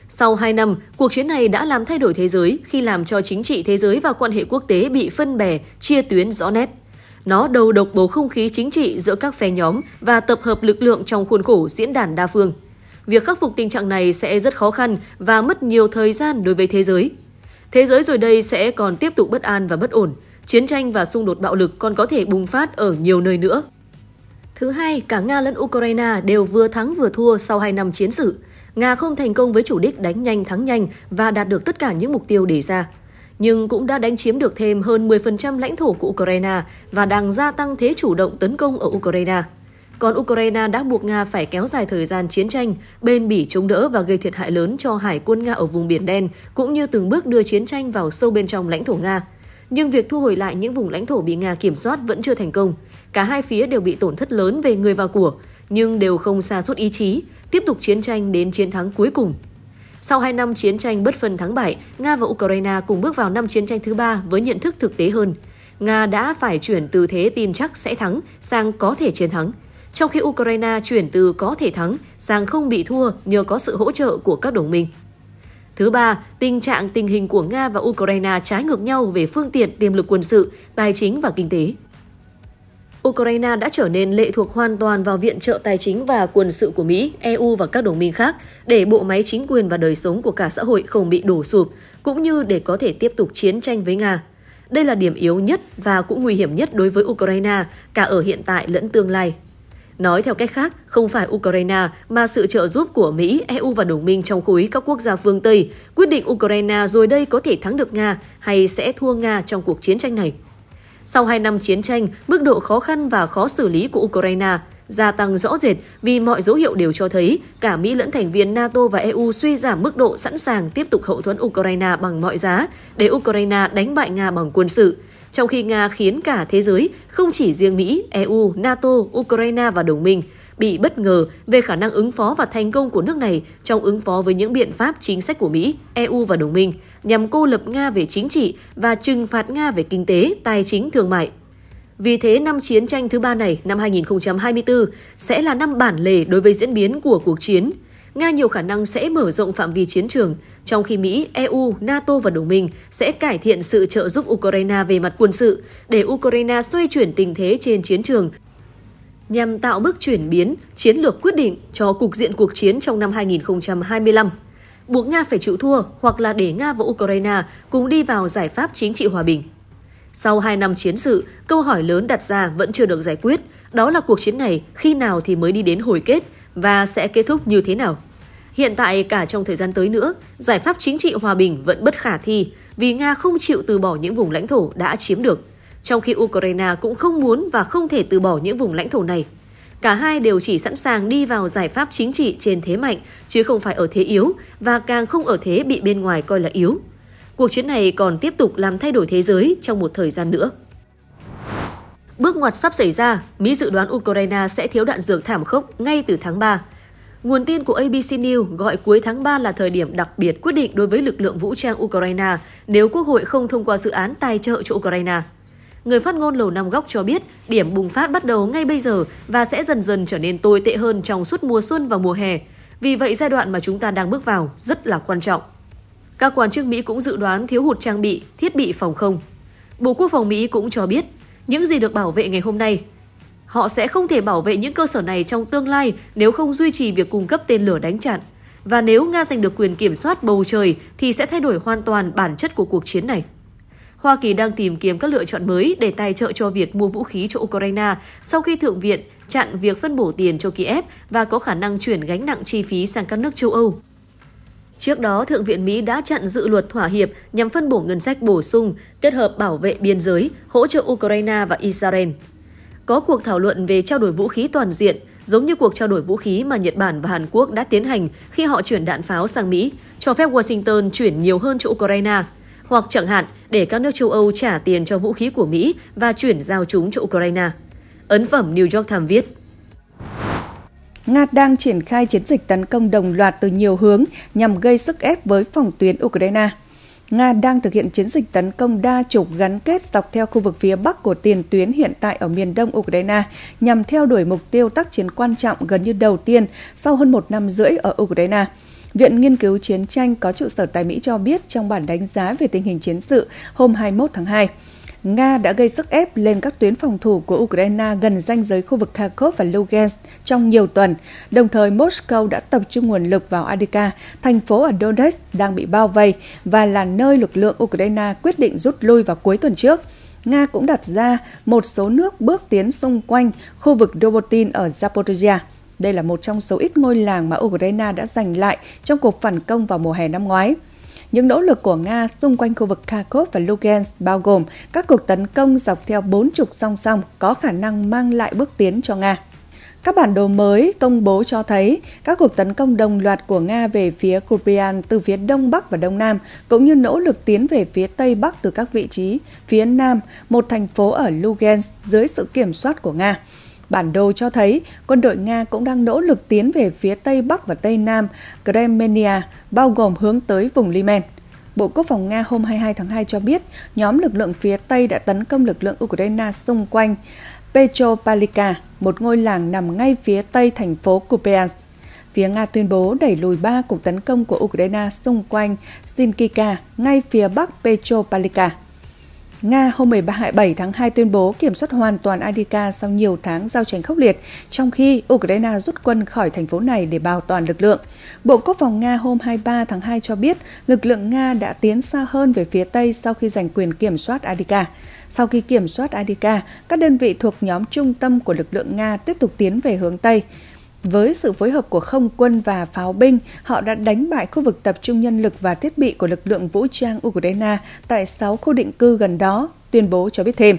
Sau 2 năm, cuộc chiến này đã làm thay đổi thế giới khi làm cho chính trị thế giới và quan hệ quốc tế bị phân bè, chia tuyến rõ nét. Nó đầu độc bầu không khí chính trị giữa các phe nhóm và tập hợp lực lượng trong khuôn khổ diễn đàn đa phương. Việc khắc phục tình trạng này sẽ rất khó khăn và mất nhiều thời gian đối với thế giới. Thế giới rồi đây sẽ còn tiếp tục bất an và bất ổn, chiến tranh và xung đột bạo lực còn có thể bùng phát ở nhiều nơi nữa. Thứ hai, cả Nga lẫn Ukraine đều vừa thắng vừa thua sau 2 năm chiến sự. Nga không thành công với chủ đích đánh nhanh thắng nhanh và đạt được tất cả những mục tiêu đề ra. Nhưng cũng đã đánh chiếm được thêm hơn 10% lãnh thổ của Ukraine và đang gia tăng thế chủ động tấn công ở Ukraine còn Ukraine đã buộc Nga phải kéo dài thời gian chiến tranh, bên Bỉ chống đỡ và gây thiệt hại lớn cho hải quân Nga ở vùng Biển Đen, cũng như từng bước đưa chiến tranh vào sâu bên trong lãnh thổ Nga. Nhưng việc thu hồi lại những vùng lãnh thổ bị Nga kiểm soát vẫn chưa thành công. Cả hai phía đều bị tổn thất lớn về người và của, nhưng đều không xa suốt ý chí, tiếp tục chiến tranh đến chiến thắng cuối cùng. Sau 2 năm chiến tranh bất phân thắng bại, Nga và Ukraine cùng bước vào năm chiến tranh thứ ba với nhận thức thực tế hơn. Nga đã phải chuyển từ thế tin chắc sẽ thắng sang có thể chiến thắng trong khi Ukraine chuyển từ có thể thắng sang không bị thua nhờ có sự hỗ trợ của các đồng minh. Thứ ba, tình trạng tình hình của Nga và Ukraine trái ngược nhau về phương tiện, tiềm lực quân sự, tài chính và kinh tế. Ukraine đã trở nên lệ thuộc hoàn toàn vào viện trợ tài chính và quân sự của Mỹ, EU và các đồng minh khác để bộ máy chính quyền và đời sống của cả xã hội không bị đổ sụp, cũng như để có thể tiếp tục chiến tranh với Nga. Đây là điểm yếu nhất và cũng nguy hiểm nhất đối với Ukraine, cả ở hiện tại lẫn tương lai. Nói theo cách khác, không phải Ukraine mà sự trợ giúp của Mỹ, EU và đồng minh trong khối các quốc gia phương Tây quyết định Ukraine rồi đây có thể thắng được Nga hay sẽ thua Nga trong cuộc chiến tranh này. Sau 2 năm chiến tranh, mức độ khó khăn và khó xử lý của Ukraine gia tăng rõ rệt vì mọi dấu hiệu đều cho thấy cả Mỹ lẫn thành viên NATO và EU suy giảm mức độ sẵn sàng tiếp tục hậu thuẫn Ukraine bằng mọi giá để Ukraine đánh bại Nga bằng quân sự trong khi Nga khiến cả thế giới, không chỉ riêng Mỹ, EU, NATO, Ukraine và đồng minh, bị bất ngờ về khả năng ứng phó và thành công của nước này trong ứng phó với những biện pháp chính sách của Mỹ, EU và đồng minh nhằm cô lập Nga về chính trị và trừng phạt Nga về kinh tế, tài chính, thương mại. Vì thế, năm chiến tranh thứ ba này, năm 2024, sẽ là năm bản lề đối với diễn biến của cuộc chiến – Nga nhiều khả năng sẽ mở rộng phạm vi chiến trường, trong khi Mỹ, EU, NATO và đồng minh sẽ cải thiện sự trợ giúp Ukraine về mặt quân sự để Ukraine xoay chuyển tình thế trên chiến trường nhằm tạo bước chuyển biến chiến lược quyết định cho cục diện cuộc chiến trong năm 2025 buộc Nga phải chịu thua hoặc là để Nga và Ukraine cùng đi vào giải pháp chính trị hòa bình. Sau 2 năm chiến sự, câu hỏi lớn đặt ra vẫn chưa được giải quyết, đó là cuộc chiến này khi nào thì mới đi đến hồi kết và sẽ kết thúc như thế nào. Hiện tại cả trong thời gian tới nữa, giải pháp chính trị hòa bình vẫn bất khả thi vì Nga không chịu từ bỏ những vùng lãnh thổ đã chiếm được, trong khi Ukraine cũng không muốn và không thể từ bỏ những vùng lãnh thổ này. Cả hai đều chỉ sẵn sàng đi vào giải pháp chính trị trên thế mạnh, chứ không phải ở thế yếu và càng không ở thế bị bên ngoài coi là yếu. Cuộc chiến này còn tiếp tục làm thay đổi thế giới trong một thời gian nữa. Bước ngoặt sắp xảy ra, Mỹ dự đoán Ukraine sẽ thiếu đạn dược thảm khốc ngay từ tháng 3. Nguồn tin của ABC News gọi cuối tháng 3 là thời điểm đặc biệt quyết định đối với lực lượng vũ trang Ukraine nếu Quốc hội không thông qua dự án tài trợ cho Ukraine. Người phát ngôn Lầu Năm Góc cho biết điểm bùng phát bắt đầu ngay bây giờ và sẽ dần dần trở nên tồi tệ hơn trong suốt mùa xuân và mùa hè. Vì vậy, giai đoạn mà chúng ta đang bước vào rất là quan trọng. Các quan chức Mỹ cũng dự đoán thiếu hụt trang bị, thiết bị phòng không. Bộ Quốc phòng Mỹ cũng cho biết những gì được bảo vệ ngày hôm nay. Họ sẽ không thể bảo vệ những cơ sở này trong tương lai nếu không duy trì việc cung cấp tên lửa đánh chặn. Và nếu Nga giành được quyền kiểm soát bầu trời thì sẽ thay đổi hoàn toàn bản chất của cuộc chiến này. Hoa Kỳ đang tìm kiếm các lựa chọn mới để tài trợ cho việc mua vũ khí cho Ukraine sau khi Thượng viện chặn việc phân bổ tiền cho Kiev và có khả năng chuyển gánh nặng chi phí sang các nước châu Âu. Trước đó, Thượng viện Mỹ đã chặn dự luật thỏa hiệp nhằm phân bổ ngân sách bổ sung, kết hợp bảo vệ biên giới, hỗ trợ Ukraine và Israel. Có cuộc thảo luận về trao đổi vũ khí toàn diện, giống như cuộc trao đổi vũ khí mà Nhật Bản và Hàn Quốc đã tiến hành khi họ chuyển đạn pháo sang Mỹ, cho phép Washington chuyển nhiều hơn cho Ukraine, hoặc chẳng hạn để các nước châu Âu trả tiền cho vũ khí của Mỹ và chuyển giao chúng cho Ukraine. Ấn phẩm New York Times viết. Nga đang triển khai chiến dịch tấn công đồng loạt từ nhiều hướng nhằm gây sức ép với phòng tuyến Ukraine. Nga đang thực hiện chiến dịch tấn công đa trục gắn kết dọc theo khu vực phía bắc của tiền tuyến hiện tại ở miền đông Ukraine nhằm theo đuổi mục tiêu tác chiến quan trọng gần như đầu tiên sau hơn một năm rưỡi ở Ukraine. Viện Nghiên cứu Chiến tranh có trụ sở tại Mỹ cho biết trong bản đánh giá về tình hình chiến sự hôm 21 tháng 2, Nga đã gây sức ép lên các tuyến phòng thủ của Ukraine gần ranh giới khu vực Kharkov và Lugansk trong nhiều tuần, đồng thời Moscow đã tập trung nguồn lực vào Adika, thành phố ở Donetsk đang bị bao vây và là nơi lực lượng Ukraine quyết định rút lui vào cuối tuần trước. Nga cũng đặt ra một số nước bước tiến xung quanh khu vực Robotin ở Zaporizhia. Đây là một trong số ít ngôi làng mà Ukraine đã giành lại trong cuộc phản công vào mùa hè năm ngoái. Những nỗ lực của Nga xung quanh khu vực Kharkov và Lugansk bao gồm các cuộc tấn công dọc theo bốn trục song song có khả năng mang lại bước tiến cho Nga. Các bản đồ mới công bố cho thấy các cuộc tấn công đồng loạt của Nga về phía Kuprian từ phía đông bắc và đông nam, cũng như nỗ lực tiến về phía tây bắc từ các vị trí phía nam, một thành phố ở Lugansk dưới sự kiểm soát của Nga. Bản đồ cho thấy quân đội Nga cũng đang nỗ lực tiến về phía Tây Bắc và Tây Nam Kremenia, bao gồm hướng tới vùng Limen. Bộ Quốc phòng Nga hôm 22 tháng 2 cho biết nhóm lực lượng phía Tây đã tấn công lực lượng Ukraine xung quanh Petropavlivka, một ngôi làng nằm ngay phía Tây thành phố Kupiansk. Phía Nga tuyên bố đẩy lùi ba cuộc tấn công của Ukraine xung quanh Sinkivka, ngay phía bắc Petropavlivka. Nga hôm 17 tháng 2 tuyên bố kiểm soát hoàn toàn Adika sau nhiều tháng giao tranh khốc liệt, trong khi Ukraine rút quân khỏi thành phố này để bảo toàn lực lượng. Bộ Quốc phòng Nga hôm 23 tháng 2 cho biết lực lượng Nga đã tiến xa hơn về phía Tây sau khi giành quyền kiểm soát Adika. Sau khi kiểm soát Adika, các đơn vị thuộc nhóm trung tâm của lực lượng Nga tiếp tục tiến về hướng Tây. Với sự phối hợp của không quân và pháo binh, họ đã đánh bại khu vực tập trung nhân lực và thiết bị của lực lượng vũ trang Ukraine tại 6 khu định cư gần đó, tuyên bố cho biết thêm.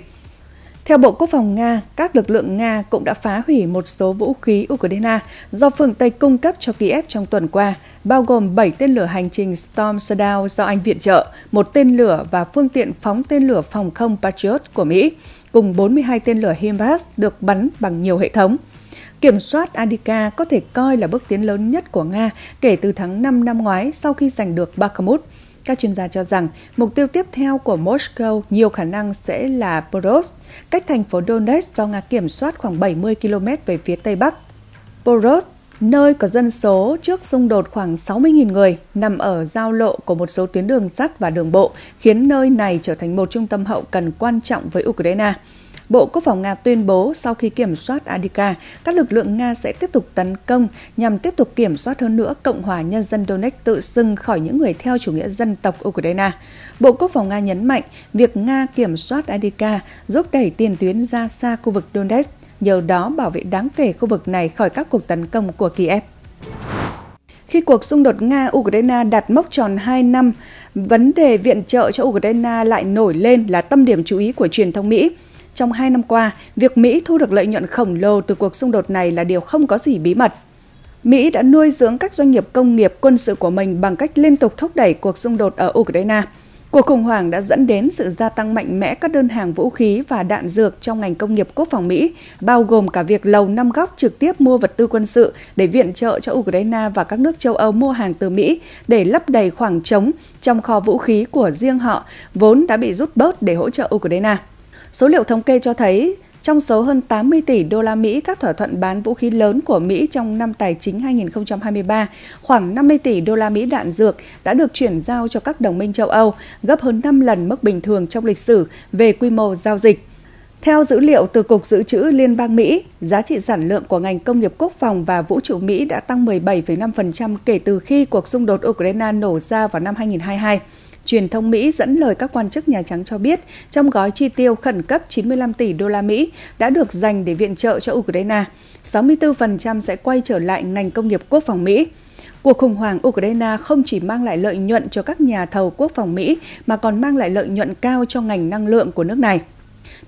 Theo Bộ Quốc phòng Nga, các lực lượng Nga cũng đã phá hủy một số vũ khí Ukraine do phương Tây cung cấp cho Kiev trong tuần qua, bao gồm 7 tên lửa hành trình Storm Shadow do Anh viện trợ, một tên lửa và phương tiện phóng tên lửa phòng không Patriot của Mỹ, cùng 42 tên lửa HIMARS được bắn bằng nhiều hệ thống – Kiểm soát Andika có thể coi là bước tiến lớn nhất của Nga kể từ tháng 5 năm ngoái sau khi giành được Bakhmut. Các chuyên gia cho rằng mục tiêu tiếp theo của Moscow nhiều khả năng sẽ là Poros, cách thành phố Donetsk do Nga kiểm soát khoảng 70 km về phía tây bắc. Poros, nơi có dân số trước xung đột khoảng 60.000 người, nằm ở giao lộ của một số tuyến đường sắt và đường bộ, khiến nơi này trở thành một trung tâm hậu cần quan trọng với Ukraine. Bộ Quốc phòng Nga tuyên bố sau khi kiểm soát Adika, các lực lượng Nga sẽ tiếp tục tấn công nhằm tiếp tục kiểm soát hơn nữa Cộng hòa Nhân dân Donetsk tự xưng khỏi những người theo chủ nghĩa dân tộc Ukraine. Bộ Quốc phòng Nga nhấn mạnh việc Nga kiểm soát Adika giúp đẩy tiền tuyến ra xa khu vực Donetsk, nhờ đó bảo vệ đáng kể khu vực này khỏi các cuộc tấn công của Kiev. Khi cuộc xung đột Nga-Ukraine đạt mốc tròn 2 năm, vấn đề viện trợ cho Ukraine lại nổi lên là tâm điểm chú ý của truyền thông Mỹ. Trong hai năm qua, việc Mỹ thu được lợi nhuận khổng lồ từ cuộc xung đột này là điều không có gì bí mật. Mỹ đã nuôi dưỡng các doanh nghiệp công nghiệp quân sự của mình bằng cách liên tục thúc đẩy cuộc xung đột ở Ukraine. Cuộc khủng hoảng đã dẫn đến sự gia tăng mạnh mẽ các đơn hàng vũ khí và đạn dược trong ngành công nghiệp quốc phòng Mỹ, bao gồm cả việc Lầu Năm Góc trực tiếp mua vật tư quân sự để viện trợ cho Ukraine và các nước châu Âu mua hàng từ Mỹ để lấp đầy khoảng trống trong kho vũ khí của riêng họ, vốn đã bị rút bớt để hỗ trợ Ukraine. Số liệu thống kê cho thấy, trong số hơn 80 tỷ đô la Mỹ các thỏa thuận bán vũ khí lớn của Mỹ trong năm tài chính 2023, khoảng 50 tỷ đô la Mỹ đạn dược đã được chuyển giao cho các đồng minh châu Âu, gấp hơn 5 lần mức bình thường trong lịch sử về quy mô giao dịch. Theo dữ liệu từ Cục Dự trữ Liên bang Mỹ, giá trị sản lượng của ngành công nghiệp quốc phòng và vũ trụ Mỹ đã tăng 17,5% kể từ khi cuộc xung đột Ukraine nổ ra vào năm 2022 truyền thông Mỹ dẫn lời các quan chức Nhà Trắng cho biết trong gói chi tiêu khẩn cấp 95 tỷ đô la Mỹ đã được dành để viện trợ cho Ukraine, 64% sẽ quay trở lại ngành công nghiệp quốc phòng Mỹ. Cuộc khủng hoảng Ukraine không chỉ mang lại lợi nhuận cho các nhà thầu quốc phòng Mỹ mà còn mang lại lợi nhuận cao cho ngành năng lượng của nước này.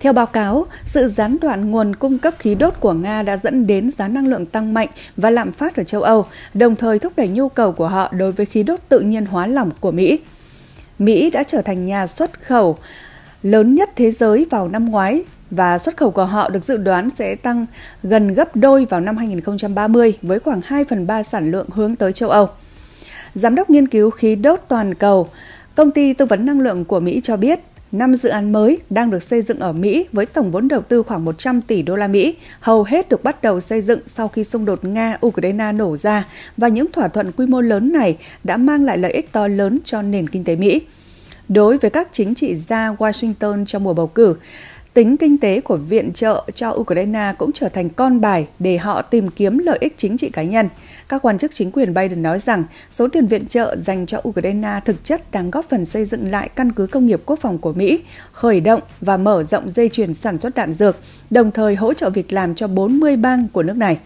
Theo báo cáo, sự gián đoạn nguồn cung cấp khí đốt của Nga đã dẫn đến giá năng lượng tăng mạnh và lạm phát ở châu Âu, đồng thời thúc đẩy nhu cầu của họ đối với khí đốt tự nhiên hóa lỏng của Mỹ. Mỹ đã trở thành nhà xuất khẩu lớn nhất thế giới vào năm ngoái và xuất khẩu của họ được dự đoán sẽ tăng gần gấp đôi vào năm 2030 với khoảng 2 phần 3 sản lượng hướng tới châu Âu. Giám đốc nghiên cứu khí đốt toàn cầu, công ty tư vấn năng lượng của Mỹ cho biết 5 dự án mới đang được xây dựng ở Mỹ với tổng vốn đầu tư khoảng 100 tỷ đô la Mỹ, hầu hết được bắt đầu xây dựng sau khi xung đột Nga-Ukraine nổ ra và những thỏa thuận quy mô lớn này đã mang lại lợi ích to lớn cho nền kinh tế Mỹ. Đối với các chính trị gia Washington trong mùa bầu cử, tính kinh tế của viện trợ cho Ukraine cũng trở thành con bài để họ tìm kiếm lợi ích chính trị cá nhân. Các quan chức chính quyền Biden nói rằng số tiền viện trợ dành cho Ukraine thực chất đang góp phần xây dựng lại căn cứ công nghiệp quốc phòng của Mỹ, khởi động và mở rộng dây chuyền sản xuất đạn dược, đồng thời hỗ trợ việc làm cho 40 bang của nước này.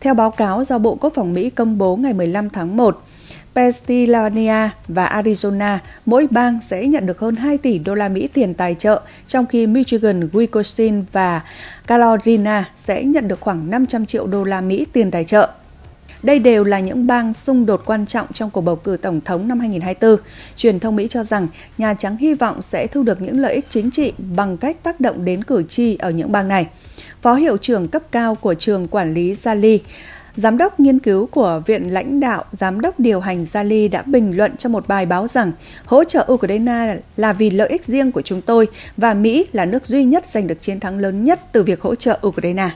Theo báo cáo do Bộ Quốc phòng Mỹ công bố ngày 15 tháng 1, Pennsylvania và Arizona, mỗi bang sẽ nhận được hơn 2 tỷ đô la Mỹ tiền tài trợ, trong khi Michigan, Wisconsin và Carolina sẽ nhận được khoảng 500 triệu đô la Mỹ tiền tài trợ. Đây đều là những bang xung đột quan trọng trong cuộc bầu cử tổng thống năm 2024. Truyền thông Mỹ cho rằng Nhà Trắng hy vọng sẽ thu được những lợi ích chính trị bằng cách tác động đến cử tri ở những bang này. Phó hiệu trưởng cấp cao của trường quản lý Sally Giám đốc nghiên cứu của Viện lãnh đạo Giám đốc điều hành Zali đã bình luận trong một bài báo rằng hỗ trợ Ukraine là vì lợi ích riêng của chúng tôi và Mỹ là nước duy nhất giành được chiến thắng lớn nhất từ việc hỗ trợ Ukraine.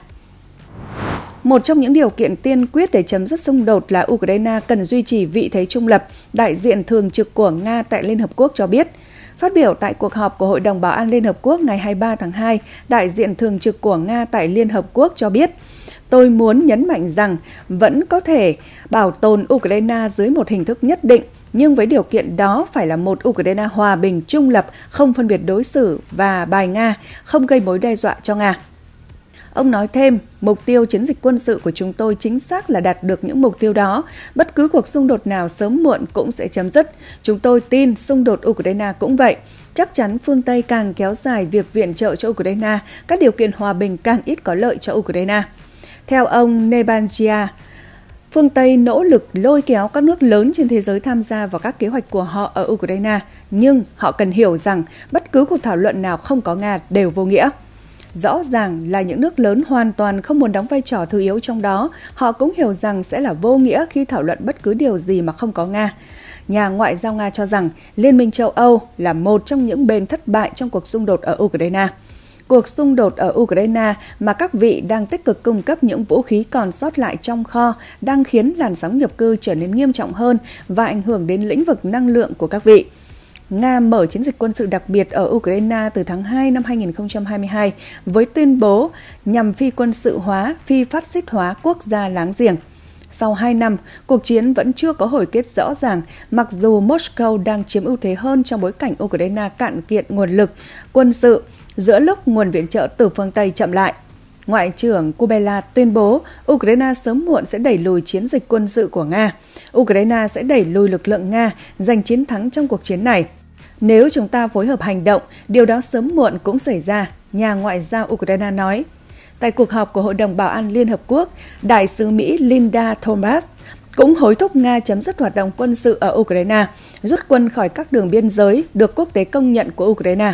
Một trong những điều kiện tiên quyết để chấm dứt xung đột là Ukraine cần duy trì vị thế trung lập, đại diện thường trực của Nga tại Liên Hợp Quốc cho biết. Phát biểu tại cuộc họp của Hội đồng Bảo an Liên Hợp Quốc ngày 23 tháng 2, đại diện thường trực của Nga tại Liên Hợp Quốc cho biết – tôi muốn nhấn mạnh rằng vẫn có thể bảo tồn Ukraine dưới một hình thức nhất định, nhưng với điều kiện đó phải là một Ukraine hòa bình, trung lập, không phân biệt đối xử và bài Nga, không gây mối đe dọa cho Nga. Ông nói thêm, mục tiêu chiến dịch quân sự của chúng tôi chính xác là đạt được những mục tiêu đó. Bất cứ cuộc xung đột nào sớm muộn cũng sẽ chấm dứt. Chúng tôi tin xung đột Ukraine cũng vậy. Chắc chắn phương Tây càng kéo dài việc viện trợ cho Ukraine, các điều kiện hòa bình càng ít có lợi cho Ukraine. Theo ông Nebanjia, phương Tây nỗ lực lôi kéo các nước lớn trên thế giới tham gia vào các kế hoạch của họ ở Ukraine, nhưng họ cần hiểu rằng bất cứ cuộc thảo luận nào không có Nga đều vô nghĩa. Rõ ràng là những nước lớn hoàn toàn không muốn đóng vai trò thứ yếu trong đó, họ cũng hiểu rằng sẽ là vô nghĩa khi thảo luận bất cứ điều gì mà không có Nga. Nhà ngoại giao Nga cho rằng Liên minh châu Âu là một trong những bên thất bại trong cuộc xung đột ở Ukraine cuộc xung đột ở Ukraine mà các vị đang tích cực cung cấp những vũ khí còn sót lại trong kho đang khiến làn sóng nhập cư trở nên nghiêm trọng hơn và ảnh hưởng đến lĩnh vực năng lượng của các vị. Nga mở chiến dịch quân sự đặc biệt ở Ukraine từ tháng 2 năm 2022 với tuyên bố nhằm phi quân sự hóa, phi phát xít hóa quốc gia láng giềng. Sau 2 năm, cuộc chiến vẫn chưa có hồi kết rõ ràng, mặc dù Moscow đang chiếm ưu thế hơn trong bối cảnh Ukraine cạn kiệt nguồn lực, quân sự giữa lúc nguồn viện trợ từ phương Tây chậm lại. Ngoại trưởng Kubela tuyên bố Ukraine sớm muộn sẽ đẩy lùi chiến dịch quân sự của Nga. Ukraine sẽ đẩy lùi lực lượng Nga giành chiến thắng trong cuộc chiến này. Nếu chúng ta phối hợp hành động, điều đó sớm muộn cũng xảy ra, nhà ngoại giao Ukraine nói. Tại cuộc họp của Hội đồng Bảo an Liên Hợp Quốc, Đại sứ Mỹ Linda Thomas cũng hối thúc Nga chấm dứt hoạt động quân sự ở Ukraine, rút quân khỏi các đường biên giới được quốc tế công nhận của Ukraine.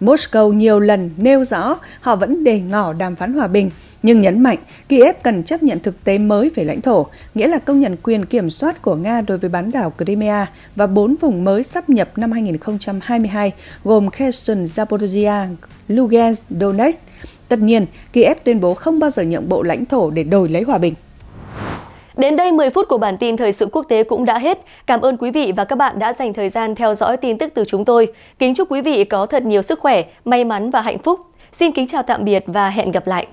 Moscow nhiều lần nêu rõ họ vẫn đề ngỏ đàm phán hòa bình, nhưng nhấn mạnh Kiev cần chấp nhận thực tế mới về lãnh thổ, nghĩa là công nhận quyền kiểm soát của Nga đối với bán đảo Crimea và bốn vùng mới sắp nhập năm 2022, gồm Kherson, Zaporizhia, Lugansk, Donetsk. Tất nhiên, Kiev tuyên bố không bao giờ nhượng bộ lãnh thổ để đổi lấy hòa bình. Đến đây 10 phút của bản tin thời sự quốc tế cũng đã hết. Cảm ơn quý vị và các bạn đã dành thời gian theo dõi tin tức từ chúng tôi. Kính chúc quý vị có thật nhiều sức khỏe, may mắn và hạnh phúc. Xin kính chào tạm biệt và hẹn gặp lại.